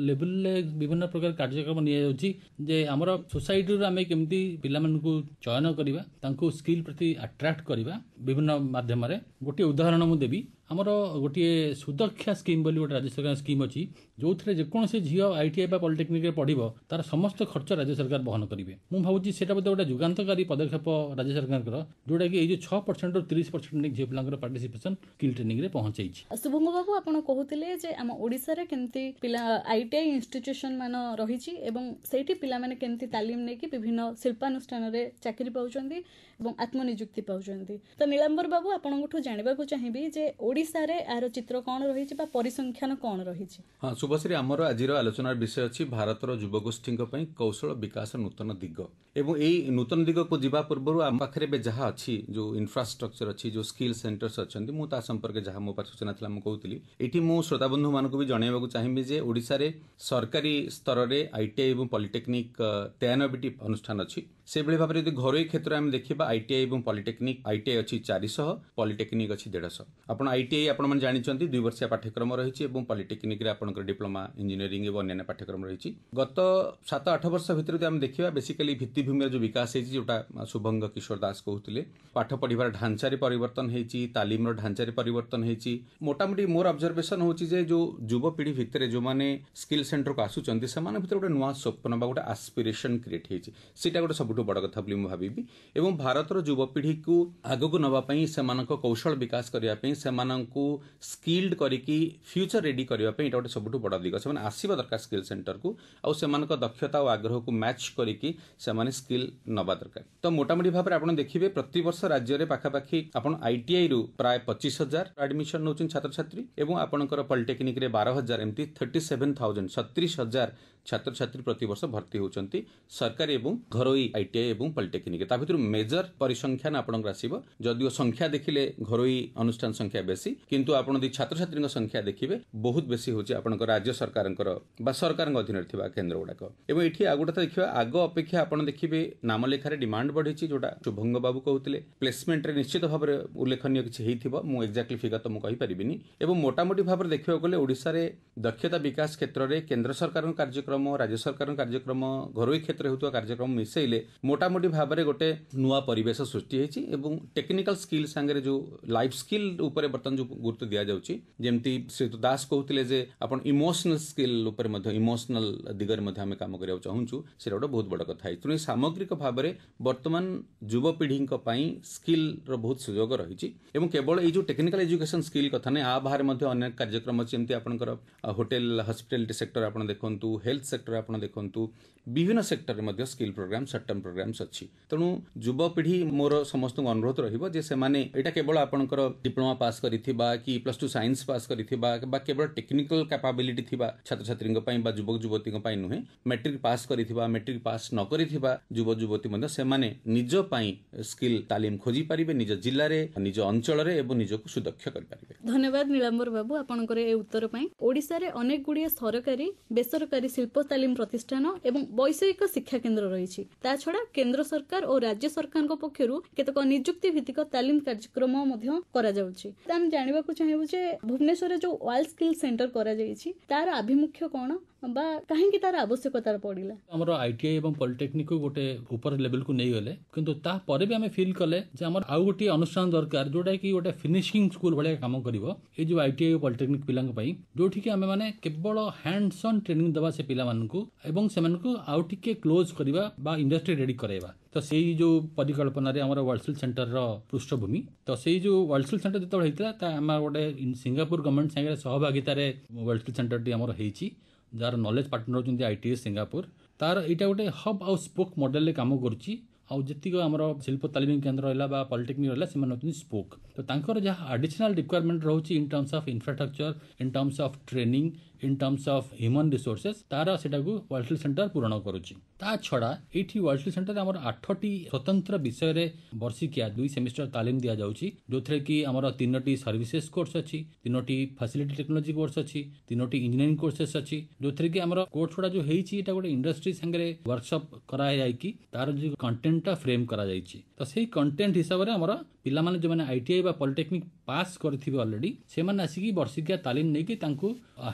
ଲେଭେଲରେ ବିଭିନ୍ନ ପ୍ରକାର କାର୍ଯ୍ୟକ୍ରମ ନିଆଯାଉଛି ଯେ ଆମର ସୋସାଇଟିରୁ ଆମେ କେମିତି ପିଲାମାନଙ୍କୁ ଚୟନ କରିବା ତାଙ୍କୁ ସ୍କିଲ୍ ପ୍ରତି ଆଟ୍ରାକ୍ଟ କରିବା ବିଭିନ୍ନ ମାଧ୍ୟମରେ ଗୋଟିଏ ଉଦାହରଣ ମୁଁ ଦେବି ଆମର ଗୋଟିଏ ସୁଦକ୍ଷା ସ୍କିମ୍ ବୋଲି ଗୋଟେ ରାଜ୍ୟ ସରକାର ସ୍କିମ୍ ଅଛି ଯେଉଁଥିରେ ଯେକୌଣସି ଝିଅ ଆଇ ଟି ଆଇ ବା ପଲିଟେକ୍ନିକ୍ରେ ପଢ଼ିବ ତା'ର ସମସ୍ତ ଖର୍ଚ୍ଚ ରାଜ୍ୟ ସରକାର ବହନ କରିବେ ମୁଁ ଭାବୁଛି ସେଇଟା ବୋଧେ ଗୋଟେ ଯୁଗାନ୍ତକାରୀ ପଦକ୍ଷେପ ରାଜ୍ୟ ସରକାରଙ୍କର ଯେଉଁଟାକି ଏଇ ଯେଉଁ ଛଅ ପରସେଣ୍ଟରୁ ତିରିଶ ପରସେଣ୍ଟ ନେଇ ଝିଅ ପିଲାଙ୍କର ପାର୍ଟିସିପେସନ୍ ସ୍କିଲ୍ ଟ୍ରେନିଂରେ ପହଞ୍ଚାଇଛି ଶୁଭଙ୍ଗ ବାବୁ ଆପଣ କହୁଥିଲେ ଯେ ଆମ ଓଡ଼ିଶାରେ କେମିତି ପିଲା ଆଇ ଟି ଆଇ ଇନଷ୍ଟିଚ୍ୟୁସନ୍ ମାନ ରହିଛି ଏବଂ ସେଇଠି ପିଲାମାନେ କେମିତି ତାଲିମ ନେଇକି ବିଭିନ୍ନ ଶିଳ୍ପାନୁଷ୍ଠାନରେ ଚାକିରି ପାଉଛନ୍ତି ଏବଂ ଆତ୍ମନିଯୁକ୍ତି ପାଉଛନ୍ତି ତ ନୀଳାମ୍ବର ବାବୁ ଆପଣଙ୍କଠୁ ଜାଣିବାକୁ ଚାହିଁବି ଯେ ଓଡ଼ିଶାରେ ଏହାର ଚିତ୍ର କ'ଣ ରହିଛି ବା ପରିସଂଖ୍ୟାନ କ'ଣ ରହିଛି ହଁ ଶୁଭଶ୍ରୀ ଆମର ଆଜିର ଆଲୋଚନାର ବିଷୟ ଅଛି ଭାରତର ଯୁବଗୋଷ୍ଠୀଙ୍କ ପାଇଁ କୌଶଳ ବିକାଶ ନୂତନ ଦିଗ ଏବଂ ଏହି ନୂତନ ଦିଗକୁ ଯିବା ପୂର୍ବରୁ ଆମ ପାଖରେ ଏବେ ଯାହା ଅଛି ଯେଉଁ ଇନଫ୍ରାଷ୍ଟ୍ରକ୍ଚର ଅଛି ଯେଉଁ ସ୍କିଲ୍ ସେଣ୍ଟର୍ସ ଅଛନ୍ତି ମୁଁ ତା ସମ୍ପର୍କରେ ଯାହା ମୋ ପାଖରେ ସୂଚନା ଥିଲା ମୁଁ କହୁଥିଲି ଏଠି ମୁଁ ଶ୍ରୋତାବନ୍ଧୁମାନଙ୍କୁ ବି ଜଣାଇବାକୁ ଚାହିଁବି ଯେ ଓଡ଼ିଶାରେ ସରକାରୀ ସ୍ତରରେ ଆଇଟିଆଇ ଏବଂ ପଲିଟେକ୍ନିକ୍ ତେୟାନବେଟି ଅନୁଷ୍ଠାନ ଅଛି ସେହିଭଳି ଭାବରେ ଯଦି ଘରୋଇ କ୍ଷେତ୍ରରେ ଆମେ ଦେଖିବା ଆଇଟିଆଇ ଏବଂ ପଲିଟେକ୍ନିକ୍ ଆଇଟିଆଇ ଅଛି ଚାରିଶହ ପଲିଟେକ୍ନିକ୍ ଅଛି ଦେଢ଼ଶହ ଆପଣ ଆଇଟିଆଇ ଆପଣମାନେ ଜାଣିଛନ୍ତି ଦୁଇ ବର୍ଷିଆ ପାଠ୍ୟକ୍ରମ ରହିଛି ଏବଂ ପଲିଟେକ୍ନିକ୍ରେ ଆପଣଙ୍କର ଡିପ୍ଲୋମା ଇଞ୍ଜିନିୟରିଂ ଏବଂ ଅନ୍ୟାନ୍ୟ ପାଠ୍ୟକ୍ରମ ରହିଛି ଗତ ସାତ ଆଠ ବର୍ଷ ଭିତରେ ଯଦି ଆମେ ଦେଖିବା ବେସିକାଲି ଭିତ୍ତିଭୂମିର ଯେଉଁ ବିକାଶ ହେଇଛି ଯେଉଁଟା ଶୁଭଙ୍ଗ କିଶୋର ଦାସ କହୁଥିଲେ ପାଠ ପଢ଼ିବାର ଢାଞ୍ଚାରେ ପରିବର୍ତ୍ତନ ହେଇଛି ତାଲିମର ଢାଞ୍ଚାରେ ପରିବର୍ତ୍ତନ ହେଇଛି ମୋଟାମୋଟି ମୋର ଅବଜରଭେସନ୍ ହେଉଛି ଯେ ଯେଉଁ ଯୁବପିଢ଼ି ଭିତରେ ଯେଉଁମାନେ ସ୍କିଲ୍ ସେଣ୍ଟରକୁ ଆସୁଛନ୍ତି ସେମାନଙ୍କ ଭିତରେ ଗୋଟେ ନୂଆ ସ୍ୱପ୍ନ ବା ଗୋଟେ ଆସ୍ପିରେସନ୍ କ୍ରିଏଟ୍ ହେଇଛି ସେଇଟା ଗୋଟେ ସବୁ ସବୁଠୁ ବଡ଼ କଥା ବୋଲି ମୁଁ ଭାବିବି ଏବଂ ଭାରତର ଯୁବପିଢ଼ିକୁ ଆଗକୁ ନେବା ପାଇଁ ସେମାନଙ୍କ କୌଶଳ ବିକାଶ କରିବା ପାଇଁ ସେମାନଙ୍କୁ ସ୍କିଲ୍ଡ କରିକି ଫ୍ୟୁଚର ରେଡି କରିବା ପାଇଁ ଏଇଟା ଗୋଟେ ସବୁଠୁ ବଡ଼ ଦିଗ ସେମାନେ ଆସିବା ଦରକାର ସ୍କିଲ୍ ସେଣ୍ଟରକୁ ଆଉ ସେମାନଙ୍କ ଦକ୍ଷତା ଓ ଆଗ୍ରହକୁ ମ୍ୟାଚ୍ କରିକି ସେମାନେ ସ୍କିଲ୍ ନେବା ଦରକାର ତ ମୋଟାମୋଟି ଭାବରେ ଆପଣ ଦେଖିବେ ପ୍ରତିବର୍ଷ ରାଜ୍ୟରେ ପାଖାପାଖି ଆପଣ ଆଇଟିଆଇରୁ ପ୍ରାୟ ପଚିଶ ହଜାର ଆଡ଼ମିସନ୍ ନେଉଛନ୍ତି ଛାତ୍ରଛାତ୍ରୀ ଏବଂ ଆପଣଙ୍କର ପଲିଟେକ୍ନିକରେ ବାର ହଜାର ଏମିତି ଥର୍ଟି ସେଭେନ୍ ଥାଉଜେଣ୍ଡ ସତତିରିଶ ହଜାର ଛାତ୍ରଛାତ୍ରୀ ପ୍ରତିବର୍ଷ ଭର୍ତ୍ତି ହେଉଛନ୍ତି ସରକାରୀ ଏବଂ ଘରୋଇ ଆଇଟିଆଇ ଏବଂ ପଲିଟେକ୍ନିକ୍ ତା ଭିତରୁ ମେଜର ପରିସଂଖ୍ୟାନ ଆପଣଙ୍କର ଆସିବ ଯଦିଓ ସଂଖ୍ୟା ଦେଖିଲେ ଘରୋଇ ଅନୁଷ୍ଠାନ ସଂଖ୍ୟା ବେଶୀ କିନ୍ତୁ ଆପଣ ଯଦି ଛାତ୍ରଛାତ୍ରୀଙ୍କ ସଂଖ୍ୟା ଦେଖିବେ ବହୁତ ବେଶୀ ହେଉଛି ଆପଣଙ୍କ ରାଜ୍ୟ ସରକାରଙ୍କର ବା ସରକାରଙ୍କ ଅଧୀନରେ ଥିବା କେନ୍ଦ୍ର ଗୁଡ଼ାକ ଏବଂ ଏଠି ଆଉ ଗୋଟେ ଦେଖିବା ଆଗ ଅପେକ୍ଷା ଆପଣ ଦେଖିବେ ନାମଲେଖାରେ ଡିମାଣ୍ଡ ବଢ଼ିଛି ଯୋଉଟା ଶୁଭଙ୍ଗ ବାବୁ କହୁଥିଲେ ପ୍ଲେସମେଣ୍ଟରେ ନିଶ୍ଚିତ ଭାବରେ ଉଲ୍ଲେଖନୀୟ କିଛି ହେଇଥିବ ମୁଁ ଏକ୍ଜାକ୍ଟଲି ଫିଗର ତ ମୁଁ କହିପାରିବିନି ଏବଂ ମୋଟାମୋଟି ଭାବରେ ଦେଖିବାକୁ ଗଲେ ଓଡ଼ିଶାରେ ଦକ୍ଷତା ବିକାଶ କ୍ଷେତ୍ରରେ କେନ୍ଦ୍ର ସରକାରଙ୍କ କାର୍ଯ୍ୟକ୍ରମ କାର୍ଯ୍ୟକ୍ରମ ରାଜ୍ୟ ସରକାରଙ୍କ କାର୍ଯ୍ୟକ୍ରମ ଘରୋଇ କ୍ଷେତ୍ରରେ ହେଉଥିବା କାର୍ଯ୍ୟକ୍ରମ ମିଶାଇଲେ ମୋଟାମୋଟି ଭାବରେ ଗୋଟେ ନୂଆ ପରିବେଶ ସୃଷ୍ଟି ହେଇଛି ଏବଂ ଟେକ୍ନିକାଲ ସ୍କିଲ୍ ସାଙ୍ଗରେ ଯେଉଁ ଲାଇଫ୍ ସ୍କିଲ୍ ଉପରେ ବର୍ତ୍ତମାନ ଯେଉଁ ଗୁରୁତ୍ୱ ଦିଆଯାଉଛି ଯେମିତି ଶ୍ରୀଯୁକ୍ତ ଦାସ କହୁଥିଲେ ଯେ ଆପଣ ଇମୋସନାଲ ସ୍କିଲ୍ ଉପରେ ମଧ୍ୟ ଇମୋସନାଲ ଦିଗରେ ମଧ୍ୟ ଆମେ କାମ କରିବାକୁ ଚାହୁଁଛୁ ସେଇଟା ଗୋଟେ ବହୁତ ବଡ଼ କଥା ହେଇଛି ତେଣୁ ଏ ସାମଗ୍ରିକ ଭାବରେ ବର୍ତ୍ତମାନ ଯୁବପିଢ଼ିଙ୍କ ପାଇଁ ସ୍କିଲ୍ର ବହୁତ ସୁଯୋଗ ରହିଛି ଏବଂ କେବଳ ଏଇ ଯେଉଁ ଟେକ୍ନିକାଲ ଏଜୁକେସନ୍ ସ୍କିଲ୍ କଥା ନାହିଁ ଆ ବାହାରେ ମଧ୍ୟ ଅନେକ କାର୍ଯ୍ୟକ୍ରମ ଅଛି ଯେମିତି ଆପଣଙ୍କର ହୋଟେଲ ହସ୍ପିଟାଲିଟି ସେକ୍ଟର ଆପଣ ଦେଖନ୍ତୁ ହେଲ୍ଥ ହେଲ୍ଥ ସେକ୍ଟର ଆପଣ ଦେଖନ୍ତୁ ବିଭିନ୍ନ ସେକ୍ଟରରେ ମଧ୍ୟ skill programme short term programmes ଅଛି ତେଣୁ ଯୁବପିଢ଼ି ମୋର ସମସ୍ତଙ୍କୁ ଅନୁରୋଧ ରହିବ ଯେ ସେମାନେ ଏଇଟା କେବଳ ଆପଣଙ୍କର ଡିପ୍ଲୋମା ପାସ୍ କରିଥିବା କି ପ୍ଲସ୍ ଟୁ ସାଇନ୍ସ ପାସ୍ କରିଥିବା ବା କେବଳ ଟେକ୍ନିକାଲ୍ କାପାବିଲିଟି ଥିବା ଛାତ୍ରଛାତ୍ରୀଙ୍କ ପାଇଁ ବା ଯୁବକ ଯୁବତୀଙ୍କ ପାଇଁ ନୁହେଁ ମେଟ୍ରିକ୍ ପାସ୍ କରିଥିବା ମେଟ୍ରିକ୍ ପାସ୍ ନ କରିଥିବା ଯୁବ ଯୁବତୀ ମଧ୍ୟ ସେମାନେ ନିଜ ପାଇଁ ସ୍କିଲ୍ ତାଲିମ ଖୋଜିପାରିବେ ନିଜ ଜିଲ୍ଲାରେ ନିଜ ଅଞ୍ଚଳରେ ଏବଂ ନିଜକୁ ସୁଦକ୍ଷ କରିପାରିବେ ଧନ୍ୟବାଦ ନୀଳାମ୍ବର ବାବୁ ଆପଣଙ୍କର ଏ ଉତ୍ତର ପାଇଁ ଓଡ଼ିଶାରେ ଅନେକ ଗୁଡ଼ିଏ ସରକାରୀ ବେସରକାରୀ শিল্প ତାଲିମ ପ୍ରତିଷ୍ଠାନ ଏବଂ ବୈଷୟିକ ଶିକ୍ଷାକେନ୍ଦ୍ର ରହିଛି ତାଛଡ଼ା କେନ୍ଦ୍ର ସରକାର ଓ ରାଜ୍ୟ ସରକାରଙ୍କ ପକ୍ଷରୁ କେତେକ ନିଯୁକ୍ତି ଭିତ୍ତିକ ତାଲିମ କାର୍ଯ୍ୟକ୍ରମ ମଧ୍ୟ କରାଯାଉଛି ଆମେ ଜାଣିବାକୁ ଚାହିଁବୁ ଯେ ଭୁବନେଶ୍ୱରରେ ଯୋଉ ୱାର୍ଲଡ ସ୍କିଲ୍ ସେଣ୍ଟର କରାଯାଇଛି ତାର ଆଭିମୁଖ୍ୟ କ'ଣ ବା କାହିଁକି ତାର ଆବଶ୍ୟକତା ପଡ଼ିଲା ଆମର ଆଇଟିଆଇ ଏବଂ ପଲିଟେକ୍ନିକକୁ ଗୋଟେ ଉପର ଲେଭେଲକୁ ନେଇଗଲେ କିନ୍ତୁ ତାପରେ ବି ଆମେ ଫିଲ୍ କଲେ ଯେ ଆମର ଆଉ ଗୋଟିଏ ଅନୁଷ୍ଠାନ ଦରକାର ଯୋଉଟା କି ଗୋଟେ ଫିନିସିଂ ସ୍କୁଲ ଭଳିଆ କାମ କରିବ ଏଇ ଯୋଉ ଆଇଟିଆଇ ଓ ପଲିଟେକ୍ନିକ ପିଲାଙ୍କ ପାଇଁ ଯୋଉଠିକି ଆମେମାନେ କେବଳ ହ୍ୟାଣ୍ଡସ ଅନ୍ ଟ୍ରେନିଂ ଦେବା ସେ ପିଲାମାନଙ୍କୁ ଏବଂ ସେମାନଙ୍କୁ ଆଉ ଟିକେ କ୍ଲୋଜ୍ କରିବା ବା ଇଣ୍ଡଷ୍ଟ୍ରି ରେଡି କରାଇବା ତ ସେଇ ଯୋଉ ପରିକଳ୍ପନାରେ ଆମର ୱାର୍ଲସିଲ୍ ସେଣ୍ଟରର ପୃଷ୍ଠଭୂମି ତ ସେଇ ଯୋଉ ୱାର୍ଲସିଲ୍ ସେଣ୍ଟର ଯେତେବେଳେ ହେଇଥିଲା ତା ଆମର ଗୋଟେ ସିଙ୍ଗାପୁର ଗଭର୍ଣ୍ଣମେଣ୍ଟ ସାଙ୍ଗରେ ସହଭାଗିତାରେ ୱାର୍ଲସିଲ୍ ସେଣ୍ଟରଟି ଆମର ହେଇଛି जार नलेज पार्टनर होती आई टी सिंगापुर तार यहाँ गोटे हब आउ स्पोक् मडेल कम कर आउ जितको आम शिल्प तालीम केन्द्र रहा पलिटेक्निक रहा से स्पोक तो जहाँ आडिशनाल रिक्वयरमेंट रही in terms of infrastructure in terms of training in terms of human resources ତାର ସେଟାକୁ ୱାର୍ଲଡ୍ଲି ସେଣ୍ଟର ପୂରଣ କରୁଛି ତା ଛଡ଼ା ଏଇଠି ୱାର୍ଲଡ୍ଲି ସେଣ୍ଟର ଆମର ଆଠଟି ସ୍ୱତନ୍ତ୍ର ବିଷୟରେ ବର୍ଷିକିଆ ଦୁଇ ସେମିଷ୍ଟର ତାଲିମ ଦିଆଯାଉଛି ଯେଉଁଥିରେ କି ଆମର ତିନୋଟି ସର୍ଭିସେସ୍ କୋର୍ସ ଅଛି ତିନୋଟି ଫାସିଲିଟି ଟେକ୍ନୋଲୋଜି କୋର୍ସ ଅଛି ତିନୋଟି ଇଞ୍ଜିନିୟରିଂ କୋର୍ସେସ୍ ଅଛି ଯେଉଁଥିରେ କି ଆମର କୋର୍ସ ଗୁଡ଼ା ଯେଉଁ ହେଇଛି ଏଇଟା ଗୋଟେ ଇଣ୍ଡଷ୍ଟ୍ରି ସାଙ୍ଗରେ ୱାର୍କସପ୍ କରାଯାଇକି ତାର ଯେଉଁ କଣ୍ଟେଣ୍ଟଟା ଫ୍ରେମ୍ କରାଯାଇଛି ତ ସେଇ କଣ୍ଟେଣ୍ଟ ହିସାବରେ ଆମର ପିଲାମାନେ ଯେଉଁମାନେ ଆଇ ଟି ଆଇ ବା ପଲିଟେକ୍ନିକ୍ ପାସ୍ କରିଥିବେ ଅଲରେଡ଼ି ସେମାନେ ଆସିକି ବର୍ଷିକିଆ ତାଲିମ ନେଇକି ତାଙ୍କୁ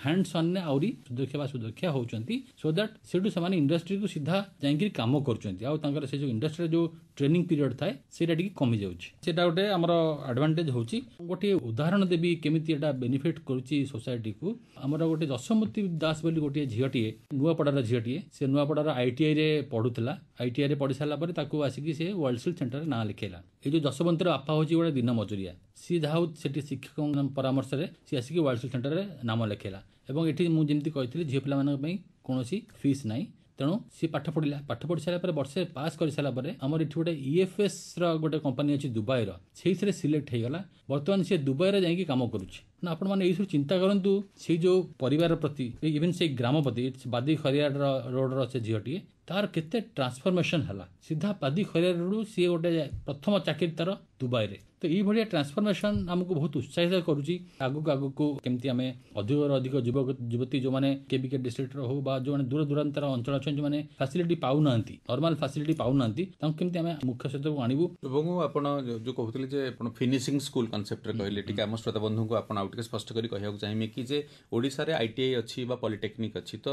ହ୍ୟାଣ୍ଡସ୍ ଅନ୍ରେ ଆହୁରି ସୁଦକ୍ଷ ବା ସୁଦକ୍ଷ ହେଉଛନ୍ତି ସୋ ଦ୍ୟାଟ୍ ସେଠୁ ସେମାନେ ଇଣ୍ଡଷ୍ଟ୍ରିକୁ ସିଧା ଯାଇକି କାମ କରୁଛନ୍ତି ଆଉ ତାଙ୍କର ସେ ଯେଉଁ ଇଣ୍ଡଷ୍ଟ୍ରିରେ ଯେଉଁ ଟ୍ରେନିଂ ପିରିୟଡ଼ ଥାଏ ସେଇଟା ଟିକେ କମିଯାଉଛି ସେଇଟା ଗୋଟେ ଆମର ଆଡ଼ଭାଣ୍ଟେଜ୍ ହେଉଛି ଗୋଟିଏ ଉଦାହରଣ ଦେବି କେମିତି ଏଇଟା ବେନିଫିଟ୍ କରୁଛି ସୋସାଇଟିକୁ ଆମର ଗୋଟେ ଯଶମୂର୍ତ୍ତି ଦାସ ବୋଲି ଗୋଟିଏ ଝିଅଟିଏ ନୂଆପଡ଼ାର ଝିଅଟିଏ ସେ ନୂଆପଡ଼ାର ଆଇଟିଆଇରେ ପଢ଼ୁଥିଲା ଆଇଟିଆଇରେ ପଢ଼ି ସାରିଲା ପରେ ତାକୁ ଆସିକି ସେ ସିଲ୍ ସେଣ୍ଟରରେ ନାଁ ଲେଖେଇଲା ଏଇ ଯେଉଁ ଯଶବନ୍ତର ବାପା ହେଉଛି ଗୋଟେ ଦିନ ମଜୁରିଆ ସିଏ ଯାହା ହେଉ ସେଠି ଶିକ୍ଷକଙ୍କ ପରାମର୍ଶରେ ସିଏ ଆସିକି ୱାର୍ଲଡସିଲ୍ ସେଣ୍ଟରରେ ନାମ ଲେଖେଇଲା ଏବଂ ଏଠି ମୁଁ ଯେମିତି କହିଥିଲି ଝିଅ ପିଲାମାନଙ୍କ ପାଇଁ କୌଣସି ଫିସ୍ ନାହିଁ ତେଣୁ ସିଏ ପାଠ ପଢିଲା ପାଠ ପଢି ସାରିଲା ପରେ ବର୍ଷେ ପାସ୍ କରିସାରିଲା ପରେ ଆମର ଏଠି ଗୋଟେ ଇ e ଇଏଫ୍ଏସ୍ର ଗୋଟେ କମ୍ପାନୀ ଅଛି ଦୁବାଇର ସେଇଥିରେ ସିଲେକ୍ଟ ହେଇଗଲା ବର୍ତ୍ତମାନ ସିଏ ଦୁବାଇରେ ଯାଇକି କାମ କରୁଛି ତେଣୁ ଆପଣମାନେ ଏଇସବୁ ଚିନ୍ତା କରନ୍ତୁ ସେଇ ଯେଉଁ ପରିବାର ପ୍ରତି ଇଭିନ୍ ସେଇ ଗ୍ରାମ ପ୍ରତି ବାଦି ଖରିଆଡ଼ ରୋଡ଼ର ସେ ଝିଅଟିଏ ତାର କେତେ ଟ୍ରାନ୍ସଫର୍ମେସନ୍ ହେଲା ସିଧା ପାଦି ଖରିଆରରୁ ସିଏ ଗୋଟେ ପ୍ରଥମ ଚାକିରି ତାର ଦୁବାଇରେ ତ ଏଇଭଳିଆ ଟ୍ରାନ୍ସଫର୍ମେସନ୍ ଆମକୁ ବହୁତ ଉତ୍ସାହିତ କରୁଛି ଆଗକୁ ଆଗକୁ କେମିତି ଆମେ ଅଧିକରୁ ଅଧିକ ଯୁବକ ଯୁବତୀ ଯେଉଁମାନେ କେବିକେ ଡିଷ୍ଟ୍ରିକ୍ଟର ହଉ ବା ଯେଉଁମାନେ ଦୂର ଦୂରାନ୍ତର ଅଞ୍ଚଳ ଅଛନ୍ତି ଯେଉଁମାନେ ଫାସିଲିଟି ପାଉନାହାନ୍ତି ନର୍ମାଲ ଫାସିଲିଟି ପାଉନାହାନ୍ତି ତାଙ୍କୁ କେମିତି ଆମେ ମୁଖ୍ୟ ସହିତ ଆଣିବୁ ଏବଂ ଆପଣ ଯେଉଁ କହୁଥିଲେ ଯେ ଆପଣ ଫିନିସିଂ ସ୍କୁଲ କନସେପ୍ଟରେ କହିଲେ ଟିକେ ଆମ ଶ୍ରୋତାବନ୍ଧୁଙ୍କୁ ଆପଣ ଆଉ ଟିକେ ସ୍ପଷ୍ଟ କରି କହିବାକୁ ଚାହିଁବେ କି ଯେ ଓଡ଼ିଶାରେ ଆଇଟିଆଇ ଅଛି ବା ପଲିଟେକ୍ନିକ୍ ଅଛି ତ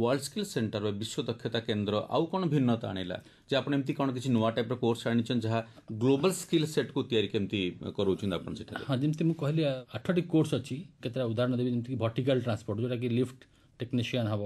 ওয়ার্ল্ড স্কিল সেন্টার বা বিশ্ব দক্ষতা কেন্দ্র ଆଉ କ'ଣ ଭିନ୍ନତା ଆଣିଲା ଯେ ଆପଣ ଏମିତି କ'ଣ କିଛି ନୂଆ ଟାଇପ୍ର କୋର୍ସ ଆଣିଛନ୍ତି ଯାହା ଗ୍ଲୋବାଲ ସ୍କିଲ୍ ସେଟ୍କୁ ତିଆରି କେମିତି କରାଉଛନ୍ତି ଆପଣ ସେଠାରେ ହଁ ଯେମିତି ମୁଁ କହିଲି ଆଠଟି କୋର୍ସ ଅଛି କେତେଟା ଉଦାହରଣ ଦେବି ଯେମିତିକି ଭର୍ଟିକାଲ ଟ୍ରାନ୍ସପୋର୍ଟ ଯେଉଁଟାକି ଲିଫ୍ଟ ଟେକ୍ନିସିଆନ୍ ହେବ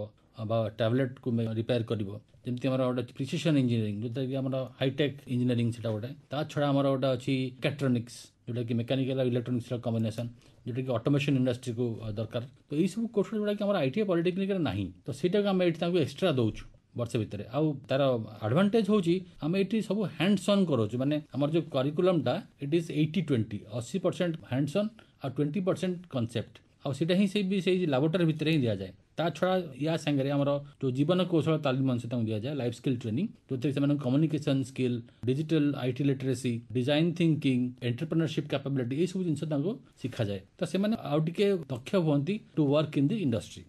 ବା ଟ୍ୟାବଲେଟ୍କୁ ରିପେୟାର କରିବ ଯେମିତି ଆମର ଗୋଟେ ପ୍ରିସିସନ୍ ଇଞ୍ଜିନିୟରିଂ ଯେଉଁଟାକି ଆମର ହାଇଟେକ୍ ଇଞ୍ଜିନିୟରିଂ ସେଟା ଗୋଟେ ତା ଛଡ଼ା ଆମର ଗୋଟେ ଅଛି ଇଲେକ୍ଟ୍ରୋନିକ୍ସ ଯେଉଁଟାକି ମେକାନିକାଲ ଆଉ ଇଲେକ୍ଟ୍ରୋନିକ୍ସର କମ୍ବିନେସନ୍ ଯେଉଁଟାକି ଅଟୋମେସନ୍ ଇଣ୍ଡଷ୍ଟ୍ରିକୁ ଦରକାର ତ ଏଇସବୁ କୋର୍ସ ଯେଉଁଟାକି ଆମର ଆଇ ଟି ଆଇ ପଲିଟେକ୍ନିକରେ ନାହିଁ ତ ସେଇଟାକୁ ଆମେ ଏଠି ତାଙ୍କୁ ଏକ୍ସଟ୍ରା ଦେଉଛୁ ବର୍ଷେ ଭିତରେ ଆଉ ତାର ଆଡଭାଣ୍ଟେଜ ହେଉଛି ଆମେ ଏଠି ସବୁ ହ୍ୟାଣ୍ଡସ୍ ଅନ୍ କରାଉଛୁ ମାନେ ଆମର ଯେଉଁ କରିକୁଲମଟା ଇଟ୍ ଇଜ୍ ଏଇଟି ଟ୍ୱେଣ୍ଟି ଅଶୀ ପରସେଣ୍ଟ ହ୍ୟାଣ୍ଡସ୍ ଅନ୍ ଆଉ ଟ୍ୱେଣ୍ଟି ପରସେଣ୍ଟ କନସେପ୍ଟ ଆଉ ସେଇଟା ହିଁ ସେଇ ସେଇ ଲାବୋରେଟୋରୀ ଭିତରେ ହିଁ ଦିଆଯାଏ ତା ଛଡ଼ା ୟା ସାଙ୍ଗରେ ଆମର ଯେଉଁ ଜୀବନ କୌଶଳ ତାଲିମ ଅନୁସାରେ ତାଙ୍କୁ ଦିଆଯାଏ ଲାଇଫ୍ ସ୍କିଲ୍ ଟ୍ରେନିଂ ଯେଉଁଥିରେ ସେମାନଙ୍କୁ communication skill digital IT literacy design thinking entrepreneurship capability ଏଇସବୁ ଜିନିଷ ତାଙ୍କୁ ଶିଖାଯାଏ ତ ସେମାନେ ଆଉ ଟିକେ ଦକ୍ଷ ହୁଅନ୍ତି to work in the industry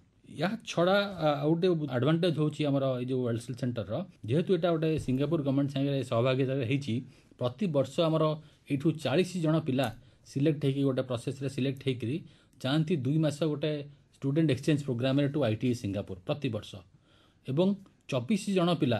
ଏହା ଛଡ଼ା ଆଉ ଗୋଟେ ଆଡ଼ଭାଣ୍ଟେଜ୍ ହେଉଛି ଆମର ଏଇ ଯେଉଁ ୱାର୍ଲଡ ସ୍କିଲ୍ ସେଣ୍ଟରର ଯେହେତୁ ଏଇଟା ଗୋଟେ ସିଙ୍ଗାପୁର ଗଭର୍ଣ୍ଣମେଣ୍ଟ ସାଙ୍ଗରେ ସହଭାଗିତା ହେଇଛି ପ୍ରତିବର୍ଷ ଆମର ଏଇଠୁ ଚାଳିଶ ଜଣ ପିଲା ସିଲେକ୍ଟ ହେଇକି ଗୋଟେ ପ୍ରୋସେସ୍ରେ ସିଲେକ୍ଟ ହେଇକିରି ଯାଆନ୍ତି ଦୁଇ ମାସ ଗୋଟେ ଷ୍ଟୁଡେଣ୍ଟ ଏକ୍ସଚେଞ୍ଜ ପ୍ରୋଗ୍ରାମରେ ଟୁ ଆଇ ଟି ସିଙ୍ଗାପୁର ପ୍ରତିବର୍ଷ ଏବଂ ଚବିଶ ଜଣ ପିଲା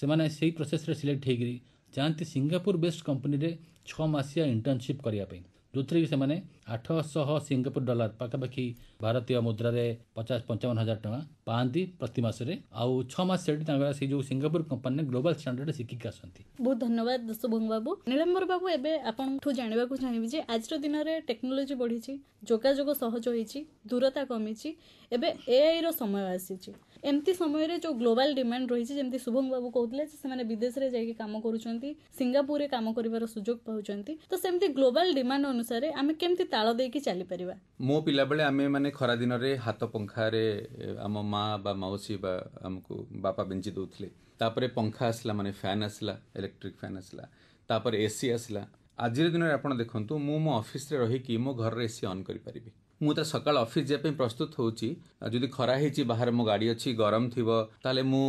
ସେମାନେ ସେଇ ପ୍ରୋସେସ୍ରେ ସିଲେକ୍ଟ ହୋଇକରି ଯାଆନ୍ତି ସିଙ୍ଗାପୁର ବେସ୍ଡ କମ୍ପାନୀରେ ଛଅ ମାସିଆ ଇଣ୍ଟର୍ନସିପ୍ କରିବା ପାଇଁ ଯେଉଁଥିରେ କି ସେମାନେ ଆଠଶହ ସିଙ୍ଗାପୁର ଡଲାର ପାଖାପାଖି ଭାରତୀୟ ମୁଦ୍ରାରେ ପଚାଶ ପଞ୍ଚାବନ ହଜାର ଟଙ୍କା ପାଆନ୍ତି ପ୍ରତି ମାସରେ ଆଉ ଛଅ ମାସ ସେଠି ତାଙ୍କର ସେ ଯୋଉ ସିଙ୍ଗାପୁର କମ୍ପାନୀରେ ଗ୍ଲୋବାଲ ଷ୍ଟାଣ୍ଡାର୍ଡ ଶିଖିକି ଆସନ୍ତି ବହୁତ ଧନ୍ୟବାଦ ଶୁଭମ ବାବୁ ନୀଳମ୍ବର ବାବୁ ଏବେ ଆପଣଙ୍କଠୁ ଜାଣିବାକୁ ଚାହିଁବି ଯେ ଆଜିର ଦିନରେ ଟେକ୍ନୋଲୋଜି ବଢ଼ିଛି ଯୋଗାଯୋଗ ସହଜ ହୋଇଛି ଦୂରତା କମିଛି ଏବେ ଏଆଇର ସମୟ ଆସିଛି ଏମିତି ସମୟରେ ଯେଉଁ ଗ୍ଲୋବାଲ ଡିମାଣ୍ଡ ରହିଛି ଯେମିତି ଶୁଭମ ବାବୁ କହୁଥିଲେ ଯେ ସେମାନେ ବିଦେଶରେ ଯାଇକି କାମ କରୁଛନ୍ତି ସିଙ୍ଗାପୁରରେ କାମ କରିବାର ସୁଯୋଗ ପାଉଛନ୍ତି ତ ସେମିତି ଗ୍ଲୋବାଲ ଡିମାଣ୍ଡ ଅନୁସାରେ ଆମେ କେମିତି ତାଳ ଦେଇକି ଚାଲିପାରିବା ମୋ ପିଲାବେଳେ ଆମେ ମାନେ ଖରାଦିନରେ ହାତ ପଙ୍ଖାରେ ଆମ ମା ବା ମାଉସୀ ବା ଆମକୁ ବାପା ବେଞ୍ଚି ଦଉଥିଲେ ତାପରେ ପଙ୍ଖା ଆସିଲା ମାନେ ଫ୍ୟାନ୍ ଆସିଲା ଇଲେକ୍ଟ୍ରିକ୍ ଫ୍ୟାନ୍ ଆସିଲା ତାପରେ ଏସି ଆସିଲା ଆଜିର ଦିନରେ ଆପଣ ଦେଖନ୍ତୁ ମୁଁ ମୋ ଅଫିସରେ ରହିକି ମୋ ଘରର ଏସି ଅନ୍ କରିପାରିବି मुझे सका अफिस् जाए प्रस्तुत होती खरा बाहर मो गाड़ी अच्छी गरम थी तेल मु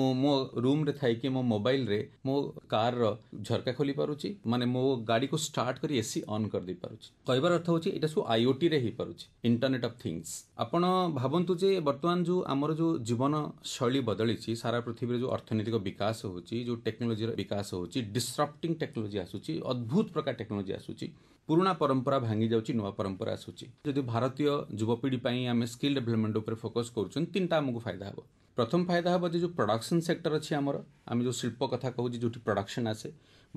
रूम रे थी मो मोबाइल रे मो कार रो झरका खोली पार माने मो गाड़ी को स्टार्ट कर एसी अन् कर कहार अर्थ होता सब आईओटी रे इंटरनेट अफ थिंगस आपत भावतु बर्तमान जो आम जो जीवन शैली बदली सारा पृथ्वी जो अर्थनैतिक विकास हो टेक्नोलोजी विकास होसरप्टिंग टेक्नोलोजी आसूत प्रकार टेक्नोलोजी आसूरी पुराणा परंपरा भांगी जा नुआ परंपरा आसूरी जदि भारतीय ଯୁବପିଢ଼ି ପାଇଁ ଆମେ ସ୍କିଲ୍ ଡେଭଲପମେଣ୍ଟ ଉପରେ ଫୋକସ୍ କରୁଛନ୍ତି ତିନିଟା ଆମକୁ ଫାଇଦା ହେବ ପ୍ରଥମ ଫାଇଦା ହେବ ଯେ ଯେଉଁ ପ୍ରଡକ୍ସନ୍ ସେକ୍ଟର ଅଛି ଆମର ଆମେ ଯେଉଁ ଶିଳ୍ପ କଥା କହୁଛି ଯେଉଁଠି ପ୍ରଡକ୍ସନ୍ ଆସେ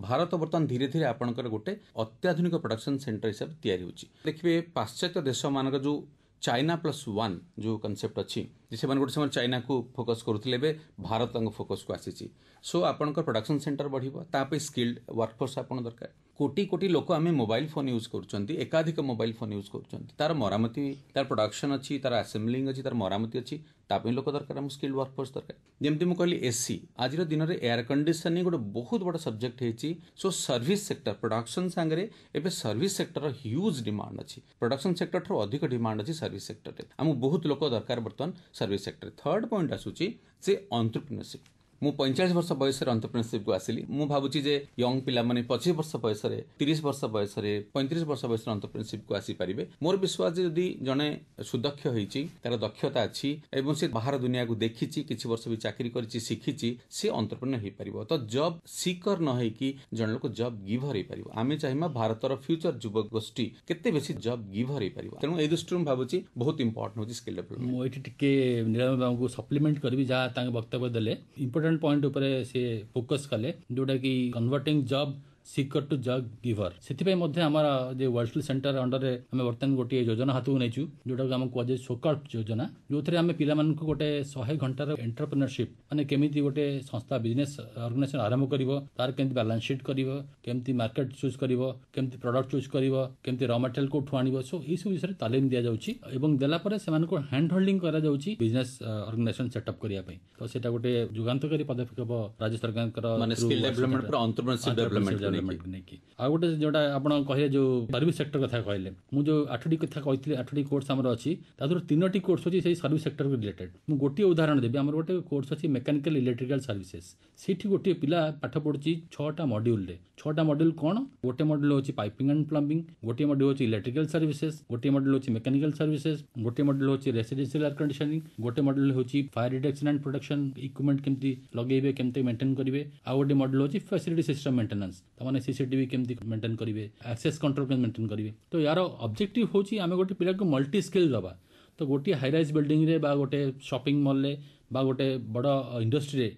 ଭାରତ ବର୍ତ୍ତମାନ ଧୀରେ ଧୀରେ ଆପଣଙ୍କର ଗୋଟେ ଅତ୍ୟାଧୁନିକ ପ୍ରଡକ୍ସନ୍ ସେଣ୍ଟର ହିସାବରେ ତିଆରି ହେଉଛି ଦେଖିବେ ପାଶ୍ଚାତ୍ୟ ଦେଶମାନଙ୍କ ଯେଉଁ ଚାଇନା ପ୍ଲସ୍ ୱାନ୍ ଯେଉଁ କନସେପ୍ଟ ଅଛି ଯେ ସେମାନେ ଗୋଟେ ସମୟରେ ଚାଇନାକୁ ଫୋକସ୍ କରୁଥିଲେ ଏବେ ଭାରତ ତାଙ୍କ ଫୋକସ୍କୁ ଆସିଛି ସୋ ଆପଣଙ୍କ ପ୍ରଡକ୍ସନ୍ ସେଣ୍ଟର ବଢ଼ିବ ତା ପାଇଁ ସ୍କିଲ୍ଡ ୱାର୍କଫୋର୍ସ ଆପଣ ଦରକାର কোটি কোটি লোক আমি মোবাইল ফোন ইউজ করছেন একাধিক মোবাইল ফোন ইউজ করছেন তার মরামতি তার প্রডকশন অছি তার আসেম্বলিং অছি তার মরামতি অছি তাপে লোক দরকার আমি স্কিল্ড ওয়ার্কফোর্স দরকার যেমনি মু কহিলি এসি আজির দিনের এয়ার কন্ডিশনিং গোটে বহুত বড় সবজেক্ট হয়েছি সো সর্ভিস সেক্টর প্রডকশন সাংরে এবে সর্ভিস সেক্টর হ্ୟୁଜ୍ ଡିମାଣ୍ଡ ଅଛି ପ୍ରଡକ୍ସନ୍ ସେକ୍ଟରଠାରୁ ଅଧିକ ଡିମାଣ୍ଡ ଅଛି ସର୍ଭିସ୍ ସେକ୍ଟରରେ ଆମକୁ ବହୁତ ଲୋକ ଦରକାର ବର୍ତ୍ତମାନ ସର୍ଭିସ୍ ସେକ୍ଟରରେ ଥର୍ଡ଼ ପଏଣ୍ଟ ଆସୁଛି ସେ ଅଣ୍ଟରପ୍ରିନରସିପ୍ ମୁଁ ପଇଁଚାଳିଶ ବର୍ଷ ବୟସରେ ଅନ୍ତର୍ପ୍ରିନରସିପ୍କୁ ଆସିଲି ମୁଁ ଭାବୁଛି ଯେ ୟଙ୍ଗ ପିଲାମାନେ ପଚିଶ ବର୍ଷ ବୟସରେ ତିରିଶ ବର୍ଷ ବୟସରେ ପଇଁତିରିଶ ବର୍ଷ ବୟସରେ ଅନ୍ତର୍ପ୍ରିନରସିପ୍କୁ ଆସିପାରିବେ ମୋର ବିଶ୍ୱାସ ଯେ ଯଦି ଜଣେ ସୁଦକ୍ଷ ହୋଇଛି ତାର ଦକ୍ଷତା ଅଛି ଏବଂ ସେ ବାହାର ଦୁନିଆକୁ ଦେଖିଛି କିଛି ବର୍ଷ ବି ଚାକିରି କରିଛି ଶିଖିଛି ସେ ଅନ୍ତର୍ପ୍ରିନର ହେଇପାରିବ ତ ଜବ୍ ସିକର ନ ହେଇକି ଜଣେ ଲୋକ ଜବ୍ ଗିଭର ହେଇପାରିବ ଆମେ ଚାହିଁବା ଭାରତର ଫ୍ୟୁଚର ଯୁବଗୋଷ୍ଠୀ କେତେ ବେଶୀ ଜବ୍ ଗିଭର ହେଇପାରିବ ତେଣୁ ଏଇ ଦୃଷ୍ଟିରୁ ମୁଁ ଭାବୁଛି ବହୁତ ଇମ୍ପୋର୍ଟାଣ୍ଟ ହେଉଛି ସ୍କିଲ୍ ଡେଭଲପମେଣ୍ଟ ମୁଁ ଏଠି ଟିକେ ନିରାମ ବାବୁଙ୍କୁ ସପ୍ଲିମେଣ୍ଟ କରିବି ଯାହା ତାଙ୍କ ବକ୍ତବ୍ୟ ଦେଲେ ଇମ୍ପୋର୍ଟାଣ୍ଟ ඉම්පෝර්ටන්ට් පොයින්ට් උපරේ සේ පොක්කස් කළේ දොඩකි converting job seeker to job giver ସେଥିପାଇଁ ମଧ୍ୟ ଆମର ଯେ ୱାର୍ଲଡ ସେଣ୍ଟର ଅଣ୍ଡରରେ ଆମେ ବର୍ତ୍ତମାନ ଗୋଟିଏ ଯୋଜନା ହାତକୁ ନେଇଛୁ ଯେଉଁଟାକୁ ଆମେ କୁହାଯାଏ ସୋକାଟ ଯୋଜନା ଯେଉଁଥିରେ ଆମେ ପିଲାମାନଙ୍କୁ ଗୋଟେ ଶହେ ଘଣ୍ଟାର ଏଣ୍ଟରପ୍ରିନରସିପ୍ ମାନେ କେମିତି ଗୋଟେ ସଂସ୍ଥା ବିଜନେସ୍ ଅର୍ଗାନାଇଜେସନ୍ ଆରମ୍ଭ କରିବ ତାର କେମିତି ବାଲାନ୍ସ ସିଟ୍ କରିବ କେମିତି ମାର୍କେଟ୍ ଚୁଜ୍ କରିବ କେମିତି ପ୍ରଡକ୍ଟ ଚୁଜ୍ କରିବ କେମିତି ର ମେଟେରିଆଲ୍ କୋଉଠୁ ଆଣିବ ସୋ ଏଇସବୁ ବିଷୟରେ ତାଲିମ ଦିଆଯାଉଛି ଏବଂ ଦେଲା ପରେ ସେମାନଙ୍କୁ ହ୍ୟାଣ୍ଡ ହୋଲ୍ଡିଂ କରାଯାଉଛି ବିଜନେସ୍ ଅର୍ଗାନାଇଜେସନ୍ ସେଟଅପ୍ କରିବା ପାଇଁ ତ ସେଇଟା ଗୋଟେ ଯୁଗାନ୍ତକାରୀ ପଦକ୍ଷେପ ରାଜ୍ୟ ସରକାରଙ୍କର ମାନେ ସ୍କିଲ୍ ଡେଭଲପମେଣ୍ଟ ମାର୍କେଟକୁ ନେଇକି ଆଉ ଗୋଟେ ଯେଉଁଟା ଆପଣ କହିଲେ ଯେଉଁ ସର୍ଭିସ୍ ସେକ୍ଟର କଥା କହିଲେ ମୁଁ ଯେଉଁ ଆଠଟି କଥା କହିଥିଲି ଆଠଟି କୋର୍ସ ଆମର ଅଛି ତା ଦେହରୁ ତିନୋଟି କୋର୍ସ ଅଛି ସେଇ ସର୍ଭିସ୍ ସେକ୍ଟରକୁ ରିଲେଟେଡ୍ ମୁଁ ଗୋଟିଏ ଉଦାହରଣ ଦେବି ଆମର ଗୋଟେ କୋର୍ସ ଅଛି ମେକାନିକାଲ ଇଲେକ୍ଟ୍ରିକାଲ ସର୍ଭିସେସ୍ ସେଇଠି ଗୋଟିଏ ପିଲା ପାଠ ପଢ଼ୁଛି ଛଅଟା ମଡ୍ୟୁଲରେ ଛଅଟା ମଡ୍ୟୁଲ କ'ଣ ଗୋଟେ ମଡ୍ୟୁଲ ହେଉଛି ପାଇପିଂ ଆଣ୍ଡ ପ୍ଲମ୍ବିଂ ଗୋଟିଏ ମଡ୍ୟୁଲ ହେଉଛି ଇଲେକ୍ଟ୍ରିକାଲ ସର୍ଭିସେସ୍ ଗୋଟିଏ ମଡ୍ୟୁଲ ହେଉଛି ମେକାନିକାଲ ସର୍ଭିସେସ୍ ଗୋଟିଏ ମଡ୍ୟୁଲ ହେଉଛି ରେସିଡେନ୍ସିଆଲ ଏୟାର କଣ୍ଡିସନିଂ ଗୋଟେ ମଡ୍ୟୁଲ ହେଉଛି fire detection and protection equipment କେମିତି ଲଗେଇବେ କେମିତି ମେଣ୍ଟେନ୍ କରିବେ ଆଉ ଗୋଟେ ମଡ୍ୟୁଲ ହେଉଛି ଫ୍ୟାସିଲିଟି ସିଷ୍ଟମ ମେଣ୍ଟେନାନ୍ସ ତାମାନେ ସିସିଟିଭି କେମିତି ମେଣ୍ଟେନ୍ କରିବେ ଆକ୍ସେସ୍ କଣ୍ଟ୍ରୋଲ କେମିତି ମେଣ୍ଟେନ୍ କରିବେ ତ ୟାର ଅବଜେକ୍ଟିଭ୍ ହେଉଛି ଆମେ ଗୋଟେ ପିଲାକୁ ମଲ୍ଟି ସ୍କିଲ୍ ଦେବା ତ ଗୋଟିଏ ହାଇରାଇଜ୍ ବିଲ୍ଡିଂରେ ବା ଗୋଟେ ସପିଂ ମଲ୍ରେ ବା ଗୋଟେ ବଡ଼ ଇଣ୍ଡଷ୍ଟ୍ରିରେ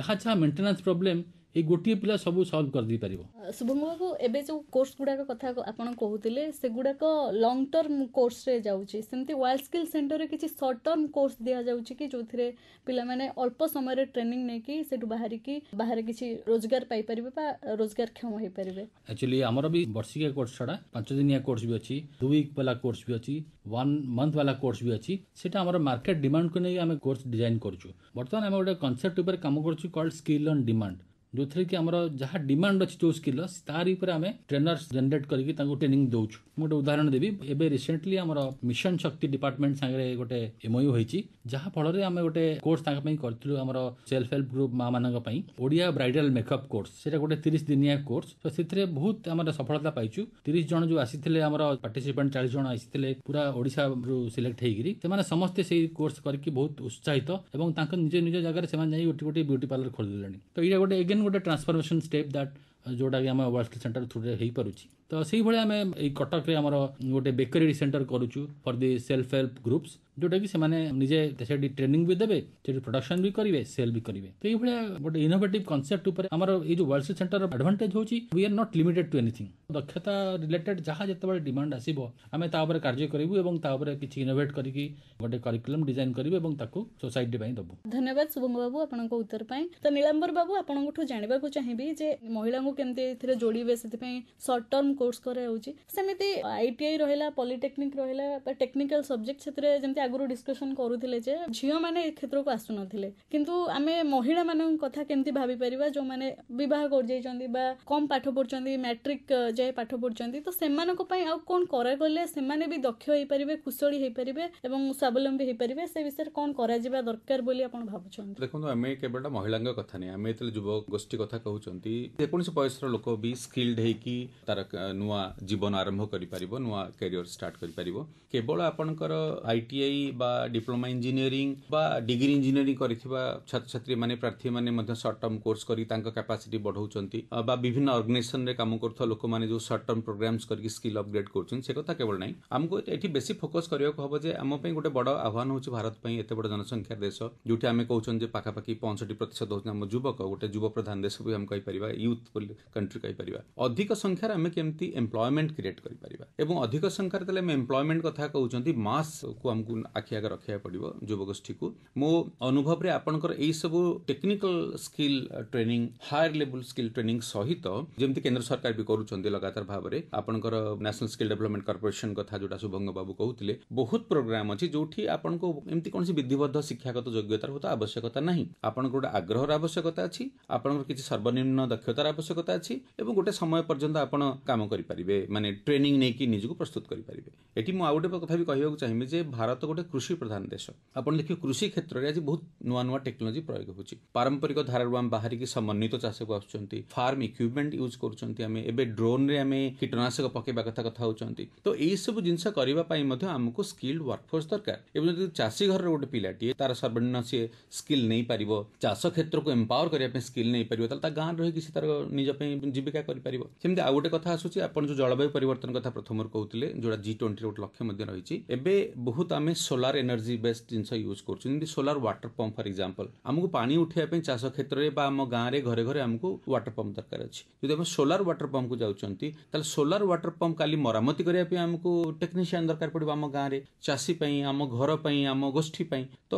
ଯାହା ଯାହା ମେଣ୍ଟେନାନ୍ସ ପ୍ରୋବ୍ଲେମ୍ ଏଇ ଗୋଟିଏ ପିଲା ସବୁ ସଲ୍ଭ କରିଦେଇପାରିବ ଶୁଭମବାବୁ ଏବେ ଯେଉଁ କୋର୍ସ ଗୁଡ଼ାକ କଥା ଆପଣ କହୁଥିଲେ ସେଗୁଡ଼ାକ ଲଙ୍ଗ ଟର୍ମ କୋର୍ସରେ ଯାଉଛି ସେମିତି ୱାର୍ଲଡ ସ୍କିଲ୍ ସେଣ୍ଟରରେ କିଛି ସର୍ଟ ଟର୍ମ କୋର୍ସ ଦିଆଯାଉଛି କି ଯେଉଁଥିରେ ପିଲାମାନେ ଅଳ୍ପ ସମୟରେ ଟ୍ରେନିଂ ନେଇକି ସେଠୁ ବାହାରିକି ବାହାରେ କିଛି ରୋଜଗାର ପାଇପାରିବେ ବା ରୋଜଗାରକ୍ଷମ ହେଇପାରିବେ ଆକ୍ଚୁଆଲି ଆମର ବି ବର୍ଷିକିଆ କୋର୍ସ ଛଡ଼ା ପାଞ୍ଚ ଦିନିଆ କୋର୍ସ ବି ଅଛି ଦୁଇ ୱିକ୍ ବାଲା କୋର୍ସ ବି ଅଛି ୱାନ୍ ମନ୍ଥ ବାଲା କୋର୍ସ ବି ଅଛି ସେଟା ଆମର ମାର୍କେଟ ଡିମାଣ୍ଡକୁ ନେଇ ଆମେ କୋର୍ସ ଡିଜାଇନ୍ କରୁଛୁ ବର୍ତ୍ତମାନ ଆମେ ଗୋଟେ କନସେପ୍ଟ ଉପରେ କାମ କରୁଛୁ କଲ୍ଡ ସ୍କିଲ୍ ଅନ୍ ଡିମାଣ୍ଡ ଯେଉଁଥିରେ କି ଆମର ଯାହା ଡିମାଣ୍ଡ ଅଛି ଯେଉଁ ସ୍କିଲ ତାରି ଉପରେ ଆମେ ଟ୍ରେନର୍ସ ଜେନେରେଟ୍ କରିକି ତାଙ୍କୁ ଟ୍ରେନିଂ ଦେଉଛୁ ମୁଁ ଗୋଟେ ଉଦାହରଣ ଦେବି ଏବେ ରିସେଣ୍ଟଲି ଆମର ମିଶନ ଶକ୍ତି ଡିପାର୍ଟମେଣ୍ଟ ସାଙ୍ଗରେ ଗୋଟେ ଏମ୍ଓୟୁ ହୋଇଛି ଯାହାଫଳରେ ଆମେ ଗୋଟେ କୋର୍ସ ତାଙ୍କ ପାଇଁ କରିଥିଲୁ ଆମର ସେଲ୍ଫ ହେଲ୍ପ ଗ୍ରୁପ୍ ମା ମାନଙ୍କ ପାଇଁ ଓଡ଼ିଆ ବ୍ରାଇଡାଲ ମେକଅପ୍ କୋର୍ସ ସେଇଟା ଗୋଟେ ତିରିଶ ଦିନିଆ କୋର୍ସ ତ ସେଥିରେ ବହୁତ ଆମର ସଫଳତା ପାଇଛୁ ତିରିଶ ଜଣ ଯେଉଁ ଆସିଥିଲେ ଆମର ପାର୍ଟିସିପେଣ୍ଟ ଚାଳିଶ ଜଣ ଆସିଥିଲେ ପୁରା ଓଡ଼ିଶାରୁ ସିଲେକ୍ଟ ହେଇକିରି ସେମାନେ ସମସ୍ତେ ସେଇ କୋର୍ସ କରିକି ବହୁତ ଉତ୍ସାହିତ ଏବଂ ତାଙ୍କ ନିଜ ନିଜ ଜାଗାରେ ସେମାନେ ଯାଇ ଗୋଟିଏ ଗୋଟିଏ ବିୟୁଟି ପାର୍ଲର ଖୋଲିଦେଲେଣି ତ ଏଇଟା ଗୋଟେ again would a transformation step that ଯେଉଁଟାକି ଆମେ ୱାର୍ଲଡ଼ ସ୍କିଲ୍ ସେଣ୍ଟର ଥ୍ରୁରେ ହେଇପାରୁଛି ତ ସେଇଭଳି ଆମେ ଏଇ କଟକରେ ଆମର ଗୋଟେ ବେକରୀ ସେଣ୍ଟର କରୁଛୁ for the self help groups ଯେଉଁଟାକି ସେମାନେ ନିଜେ ସେଠି ଟ୍ରେନିଂ ବି ଦେବେ ସେଠି ପ୍ରଡକ୍ସନ୍ ବି କରିବେ ସେଲ୍ ବି କରିବେ ତ ଏଇଭଳିଆ ଗୋଟେ ଇନୋଭେଟିଭ୍ କନସେପ୍ଟ ଉପରେ ଆମର ଏଇ ଯେଉଁ ୱାର୍ଲଡ଼ ସ୍କିଲ୍ ସେଣ୍ଟର ଆଡ଼ଭାଣ୍ଟେଜ୍ ହେଉଛି we are not limited to anything ଦକ୍ଷତା ରିଲେଟେଡ୍ ଯାହା ଯେତେବେଳେ ଡିମାଣ୍ଡ ଆସିବ ଆମେ ତା ଉପରେ କାର୍ଯ୍ୟ କରିବୁ ଏବଂ ତା ଉପରେ କିଛି ଇନୋଭେଟ୍ କରିକି ଗୋଟେ କରିକୁଲମ୍ ଡିଜାଇନ୍ କରିବୁ ଏବଂ ତାକୁ ସୋସାଇଟି ପାଇଁ ଦେବୁ ଧନ୍ୟବାଦ ଶୁଭମ ବାବୁ ଆପଣଙ୍କ ଉତ୍ତର ପାଇଁ ତ ନୀଳାମ୍ବର ବାବୁ ଆପଣଙ୍କଠୁ ଜାଣିବାକୁ ଚାହିଁବି ଯେ ମହିଳାଙ୍କୁ କେମିତି ଏଥିରେ ଯୋଡ଼ିବେ ସେଥିପାଇଁ ସର୍ଟ ଟର୍ମ କୋର୍ସ କରାଯାଉଛି ସେମିତି ଆଇ ଟି ଆଇ ରହିଲା ପଲିଟେକ୍ନିକ୍ ରହିଲା ବା ଟେକ୍ନିକାଲ ସବଜେକ୍ଟ ସେଥିରେ ଯେମିତି ଆଗରୁ ଡିସ୍କସନ୍ କରୁଥିଲେ ଯେ ଝିଅମାନେ ଏ କ୍ଷେତ୍ରକୁ ଆସୁନଥିଲେ କିନ୍ତୁ ଆମେ ମହିଳାମାନଙ୍କ କଥା କେମିତି ଭାବିପାରିବା ଯେଉଁମାନେ ବିବାହ କରିଯାଇଛନ୍ତି ବା କମ୍ ପାଠ ପଢ଼ୁଛନ୍ତି ମ୍ୟାଟ୍ରିକ୍ ଯାଏ ପାଠ ପଢ଼ୁଛନ୍ତି ତ ସେମାନଙ୍କ ପାଇଁ ଆଉ କ'ଣ କରାଗଲେ ସେମାନେ ବି ଦକ୍ଷ ହେଇପାରିବେ କୁଶଳୀ ହେଇପାରିବେ ଏବଂ ସ୍ୱାବଲମ୍ବୀ ହେଇପାରିବେ ସେ ବିଷୟରେ କ'ଣ କରାଯିବା ଦରକାର ବୋଲି ଆପଣ ଭାବୁଛନ୍ତି ଦେଖନ୍ତୁ ଆମେ କେବଳଟା ମହିଳାଙ୍କ କଥା ନୁହେଁ ଆମେ ଯେତେବେଳେ ଯୁବଗୋଷ୍ଠୀ କଥା କହୁଛନ୍ତି ଯେକୌଣସି ବୟସର ଲୋକ ବି ସ୍କିଲ୍ଡ ହେଇକି ତାର ନୂଆ ଜୀବନ ଆରମ୍ଭ କରିପାରିବ ନୂଆ କ୍ୟାରିୟର ଷ୍ଟାର୍ଟ କରିପାରିବ କେବଳ ଆପଣଙ୍କର ଆଇଟିଆଇ ବା ଡିପ୍ଲୋମା ଇଞ୍ଜିନିୟରିଂ ବା ଡିଗ୍ରୀ ଇଞ୍ଜିନିୟରିଂ କରିଥିବା ଛାତ୍ରଛାତ୍ରୀମାନେ ପ୍ରାର୍ଥୀମାନେ ମଧ୍ୟ ସର୍ଟ ଟର୍ମ କୋର୍ସ କରି ତାଙ୍କ କାପାସିଟି ବଢ଼ାଉଛନ୍ତି ବା ବିଭିନ୍ନ ଅର୍ଗାନାଇଜେସନରେ କାମ କରୁଥିବା ଲୋକମାନେ ଯେଉଁ ସର୍ଟ ଟର୍ମ ପ୍ରୋଗ୍ରାମ୍ସ କରିକି ସ୍କିଲ୍ ଅପଗ୍ରେଡ୍ କରୁଛନ୍ତି ସେ କଥା କେବଳ ନାହିଁ ଆମକୁ ଏଠି ବେଶୀ ଫୋକସ୍ କରିବାକୁ ହେବ ଯେ ଆମ ପାଇଁ ଗୋଟେ ବଡ଼ ଆହ୍ୱାନ ହେଉଛି ଭାରତ ପାଇଁ ଏତେ ବଡ଼ ଜନସଂଖ୍ୟା ଦେଶ ଯେଉଁଠି ଆମେ କହୁଛନ୍ତି ଯେ ପାଖାପାଖି ପଞ୍ଚଷଠି ପ୍ରତିଶତ ହେଉଛନ୍ତି ଆମ ଯୁବକ ଗୋଟେ ଯୁବ ପ୍ରଧାନ ଦେଶ ବି ଆମେ କହିପାରିବା ୟୁଥ୍ ବୋଲି कंट्री कहीपर अधिक संख्यार आम केमी एम्प्लयमेंट क्रिएट कर अधिक संख्यार एम्प्लयमेंट कथा कहते मास को आमको आखि आगे रखा पड़ो युवगोष्ठी को मो अनुभव में आपंकर यही सब technical skill training higher level skill training सहित जमी केन्द्र सरकार भी कर लगातार भाव में आपंकर ନ୍ୟାସନାଲ୍ ସ୍କିଲ୍ ଡେଭଲପମେଣ୍ଟ କର୍ପୋରେସନ୍ କଥା ଯେଉଁଟା ଶୁଭଙ୍ଗ ବାବୁ କହୁଥିଲେ ବହୁତ ପ୍ରୋଗ୍ରାମ୍ ଅଛି ଯେଉଁଠି ଆପଣଙ୍କୁ ଏମିତି କୌଣସି ବିଧିବଦ୍ଧ ଶିକ୍ଷାଗତ ଯୋଗ୍ୟତାର ହୁଏତ ଆବଶ୍ୟକତା ନାହିଁ ଆପଣଙ୍କର ଗୋଟେ ଆଗ୍ରହର ଆବଶ୍ୟକତା ଅଛି ଆପଣଙ୍କର କିଛି ସର୍ବନିମ୍ନ ଦକ୍ଷତାର ଆବଶ୍ୟକତା ଆବଶ୍ୟକତା ଅଛି ଏବଂ ଗୋଟେ ସମୟ ପର୍ଯ୍ୟନ୍ତ ଆପଣ କାମ କରିପାରିବେ ମାନେ ଟ୍ରେନିଂ ନେଇକି ନିଜକୁ ପ୍ରସ୍ତୁତ କରିପାରିବେ ଏଠି ମୁଁ ଆଉ ଗୋଟେ କଥା ବି କହିବାକୁ ଚାହିଁବି ଯେ ଭାରତ ଗୋଟେ କୃଷି ପ୍ରଧାନ ଦେଶ ଆପଣ ଦେଖିବେ କୃଷି କ୍ଷେତ୍ରରେ ଆଜି ବହୁତ ନୂଆ ନୂଆ ଟେକ୍ନୋଲୋଜି ପ୍ରୟୋଗ ହେଉଛି ପାରମ୍ପରିକ ଧାରାରୁ ଆମେ ବାହାରିକି ସମନ୍ୱିତ ଚାଷକୁ ଆସୁଛନ୍ତି ଫାର୍ମ ଇକ୍ୟୁପମେଣ୍ଟ ୟୁଜ୍ କରୁଛନ୍ତି ଆମେ ଏବେ ଡ୍ରୋନ୍ରେ ଆମେ କୀଟନାଶକ ପକାଇବା କଥା କଥା ହେଉଛନ୍ତି ତ ଏଇସବୁ ଜିନିଷ କରିବା ପାଇଁ ମଧ୍ୟ ଆମକୁ ସ୍କିଲ୍ଡ ୱାର୍କଫୋର୍ସ ଦରକାର ଏବଂ ଯଦି ଚାଷୀ ଘରର ଗୋଟେ ପିଲାଟିଏ ତାର ସର୍ବନିମ୍ନ ସିଏ ସ୍କିଲ୍ ନେଇପାରିବ ଚାଷ କ୍ଷେତ୍ରକୁ ଏମ୍ପାୱାର କରିବା ପାଇଁ ସ୍କିଲ୍ ନେଇପାରିବ ତାହେଲେ ତା ଗାଁରେ ରହିକି ସେ ତାର ନିଜ ପାଇଁ ଜୀବିକା କରିପାରିବ ସେମିତି ଆଉ ଗୋଟେ କଥା ଆସୁଛି ଆପଣ ଯେଉଁ ଜଳବାୟୁ ପରିବର୍ତ୍ତନ କଥା ପ୍ରଥମରୁ କହୁଥିଲେ ଯେଉଁଟା ଜି ଟ୍ୱେଣ୍ଟି ଗୋଟେ ଲକ୍ଷ୍ୟ ମଧ୍ୟ ରହିଛି ଏବେ ବହୁତ ଆମେ ସୋଲାର ଏନର୍ଜି ବେସ୍ଡ ଜିନିଷ ୟୁଜ୍ କରୁଛୁ ଯେମିତି solar water pump for example ଆମକୁ ପାଣି ଉଠାଇବା ପାଇଁ ଚାଷ କ୍ଷେତ୍ରରେ ବା ଆମ ଗାଁରେ ଘରେ ଘରେ ଆମକୁ ୱାଟର ପମ୍ପ ଦରକାର ଅଛି ଯଦି ଆମେ ସୋଲାର ୱାଟର ପମ୍ପକୁ ଯାଉଛନ୍ତି ତାହେଲେ ସୋଲାର ୱାଟର ପମ୍ପ କାଲି ମରାମତି କରିବା ପାଇଁ ଆମକୁ ଟେକ୍ନିସିଆନ୍ ଦରକାର ପଡ଼ିବ ଆମ ଗାଁରେ ଚାଷୀ ପାଇଁ ଆମ ଘର ପାଇଁ ଆମ ଗୋଷ୍ଠୀ ପାଇଁ ତ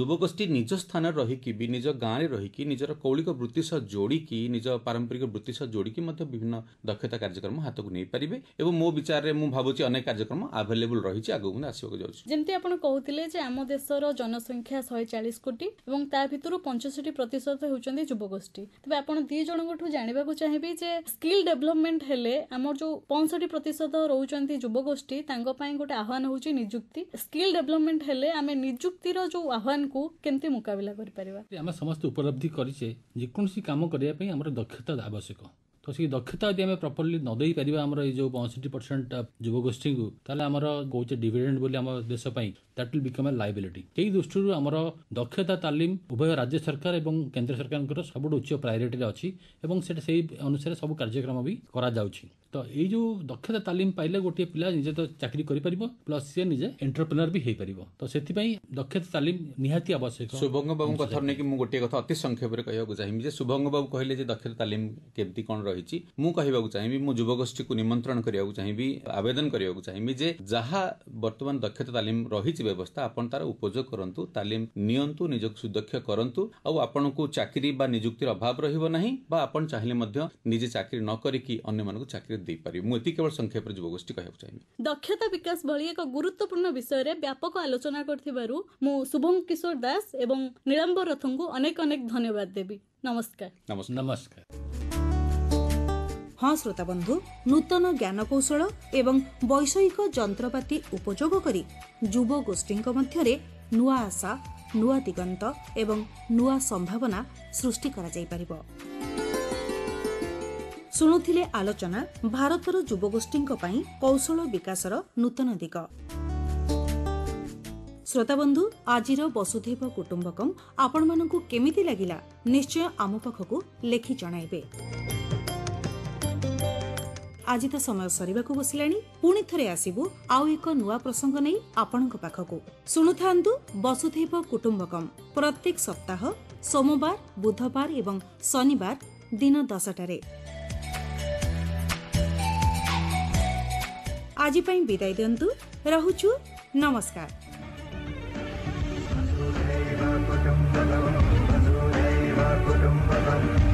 ଯୁବଗୋଷ୍ଠୀ ନିଜ ସ୍ଥାନରେ ରହିକି ବି ନିଜ ଗାଁରେ ରହିକି ନିଜର କୌଳିକ ବୃତ୍ତି ସହ ଯୋଡ଼ିକି ନିଜ ପାରମ୍ପରିକ ବୃତ୍ତି ସହ ଯୋଡ଼ିକି ମଧ୍ୟ ବିଭିନ୍ନ ଦକ୍ଷତା କାର୍ଯ୍ୟକ୍ରମ ହାତକୁ ନେଇପାରିବେ ଏବଂ ମୋ ବିଚାରରେ ମୁଁ ଭାବୁଛି ଅନେକ କାର୍ଯ୍ୟକ୍ରମ कार्यक्रम ଆଭେଲେବୁଲ ରହିଛି ଆଗକୁ ଆସିବାକୁ ଯାଉଛି ଯେମିତି ଆପଣ କହୁଥିଲେ ଯେ ଆମ ଦେଶର ଜନସଂଖ୍ୟା ଶହେ ଚାଳିଶ କୋଟି ଏବଂ ତା ଭିତରୁ ପଞ୍ଚଷଠି ପ୍ରତିଶତ ହେଉଛନ୍ତି ଯୁବଗୋଷ୍ଠୀ ତେବେ ଆପଣ ଦି ଜଣଙ୍କଠୁ ଜାଣିବାକୁ ଚାହିଁବି ଯେ ସ୍କିଲ୍ ଡେଭଲପମେଣ୍ଟ ହେଲେ ଆମର ଯୋଉ ପଞ୍ଚଷଠି ପ୍ରତିଶତ ରହୁଛନ୍ତି ଯୁବଗୋଷ୍ଠୀ ତାଙ୍କ ପାଇଁ ଗୋଟେ ଆହ୍ୱାନ ହେଉଛି ନିଯୁକ୍ତି ସ୍କିଲ୍ ଡେଭଲପମେଣ୍ଟ ହେଲେ ଆମେ ନିଯୁକ୍ତିର ଯୋଉ ଆହ୍ୱାନକୁ କେମିତି ମୁକାବିଲା କରିପାରିବା ଆମେ ସମସ୍ତେ ଉପଲବ୍ଧି କରିଛେ ଯେକୌଣସି କାମ କରିବା ପାଇଁ ଆମର ଦକ୍ଷତା ଆବଶ୍ୟକ ତ ସେଇ ଦକ୍ଷତା ଯଦି ଆମେ ପ୍ରପର୍ଲି ନ ଦେଇପାରିବା ଆମର ଏଇ ଯେଉଁ ପଞ୍ଚଷଠି ପରସେଣ୍ଟ ଯୁବଗୋଷ୍ଠୀଙ୍କୁ ତାହେଲେ ଆମର କହୁଛେ ଡିଭିଡେଣ୍ଟ ବୋଲି ଆମ ଦେଶ ପାଇଁ that will become a liability ଏହି ଦୃଷ୍ଟିରୁ ଆମର ଦକ୍ଷତା ତାଲିମ ଉଭୟ ରାଜ୍ୟ ସରକାର ଏବଂ କେନ୍ଦ୍ର ସରକାରଙ୍କର ସବୁଠୁ ଉଚ୍ଚ ପ୍ରାୟୋରିଟିରେ ଅଛି ଏବଂ ସେଟା ସେଇ ଅନୁସାରେ ସବୁ କାର୍ଯ୍ୟକ୍ରମ ବି କରାଯାଉଛି ତ ଏଇ ଯେଉଁ ଦକ୍ଷତା ତାଲିମ ପାଇଲେ ଗୋଟିଏ ପିଲା ନିଜେ ତ ଚାକିରି କରିପାରିବ ପ୍ଲସ୍ ସିଏ ନିଜେ ଏଣ୍ଟରପ୍ରେନର ବି ହେଇପାରିବ ତ ସେଥିପାଇଁ ଦକ୍ଷତା ତାଲିମ ନିହାତି ଆବଶ୍ୟକ ଶୁଭଙ୍ଗ ବାବୁଙ୍କ କଥା ନେଇକି ମୁଁ ଗୋଟିଏ କଥା ଅତି ସଂକ୍ଷେପରେ କହିବାକୁ ଚାହିଁବି ଯେ ଶୁଭଙ୍ଗ ବାବୁ କହିଲେ ଯେ ଦକ୍ଷତା ତାଲିମ କେମିତି କ'ଣ ରହିଛି ମୁଁ କହିବାକୁ ଚାହିଁବି ମୁଁ ଯୁବଗୋଷ୍ଠୀକୁ ନିମନ୍ତ୍ରଣ କରିବାକୁ ଚାହିଁବି ଆବେଦନ କରିବାକୁ ଚାହିଁବି ଯେ ଯାହା ବର୍ତ୍ତମାନ ଦକ୍ଷତା ତାଲିମ ରହିଛି ବ୍ୟବସ୍ଥା ଆପଣ ତାର ଉପଯୋଗ କରନ୍ତୁ ତାଲିମ ନିଅନ୍ତୁ ନିଜକୁ ସୁଦକ୍ଷ କରନ୍ତୁ ଆଉ ଆପଣଙ୍କୁ ଚାକିରି ବା ନିଯୁକ୍ତିର ଅଭାବ ରହିବ ନାହିଁ ବା ଆପଣ ଚାହିଁଲେ ମଧ୍ୟ ନିଜେ ଚାକିରି ନ କରିକି ଅନ୍ୟମାନଙ୍କୁ ଚାକିରି ଦେଇପାରିବେ ମୁଁ ଏତିକି କେବଳ ସଂକ୍ଷେପରେ ଯୁବଗୋଷ୍ଠୀ କହିବାକୁ ଚାହିଁବି ଦକ୍ଷତା ବିକାଶ ଭଳି ଏକ ଗୁରୁତ୍ୱପୂର୍ଣ୍ଣ ବିଷୟରେ ବ୍ୟାପକ ଆଲୋଚନା କରିଥିବାରୁ ମୁଁ ଶୁଭମ କିଶୋର ଦାସ ଏବଂ ନୀଳାମ୍ବର ରଥଙ୍କୁ ଅନେକ ଅନେକ ଧନ୍ୟବାଦ ଦେବି ନମସ୍କାର ନମସ୍କାର ହଁ ଶ୍ରୋତାବନ୍ଧୁ ନୂତନ ଜ୍ଞାନକୌଶଳ ଏବଂ ବୈଷୟିକ ଯନ୍ତ୍ରପାତି ଉପଯୋଗ କରି ଯୁବଗୋଷ୍ଠୀଙ୍କ ମଧ୍ୟରେ ନୂଆ ଆଶା ନୂଆ ଦିଗନ୍ତ ଏବଂ ନୂଆ ସମ୍ଭାବନା ସୃଷ୍ଟି କରାଯାଇପାରିବ ଶୁଣୁଥିଲେ ଆଲୋଚନା ଭାରତର ଯୁବଗୋଷ୍ଠୀଙ୍କ ପାଇଁ କୌଶଳ ବିକାଶର ନୂତନ ଦିଗ ଶ୍ରୋତାବନ୍ଧୁ ଆଜିର ବସୁଧୈବ କୁଟୁମ୍ବକମ୍ ଆପଣମାନଙ୍କୁ କେମିତି ଲାଗିଲା ନିଶ୍ଚୟ ଆମ ପାଖକୁ ଲେଖି ଜଣାଇବେ ଆଜି ତ ସମୟ ସରିବାକୁ ବସିଲାଣି ପୁଣି ଥରେ ଆସିବୁ ଆଉ ଏକ ନୂଆ ପ୍ରସଙ୍ଗ ନେଇ ଆପଣଙ୍କ ପାଖକୁ ଶୁଣୁଥାନ୍ତୁ ବସୁଥିବ କୁଟୁମ୍ବକମ୍ ପ୍ରତ୍ୟେକ ସପ୍ତାହ ସୋମବାର ବୁଧବାର ଏବଂ ଶନିବାର ଦିନ ଦଶଟାରେ ଆଜି ପାଇଁ ବିଦାୟ ଦିଅନ୍ତୁ ରହୁଛୁ ନମସ୍କାର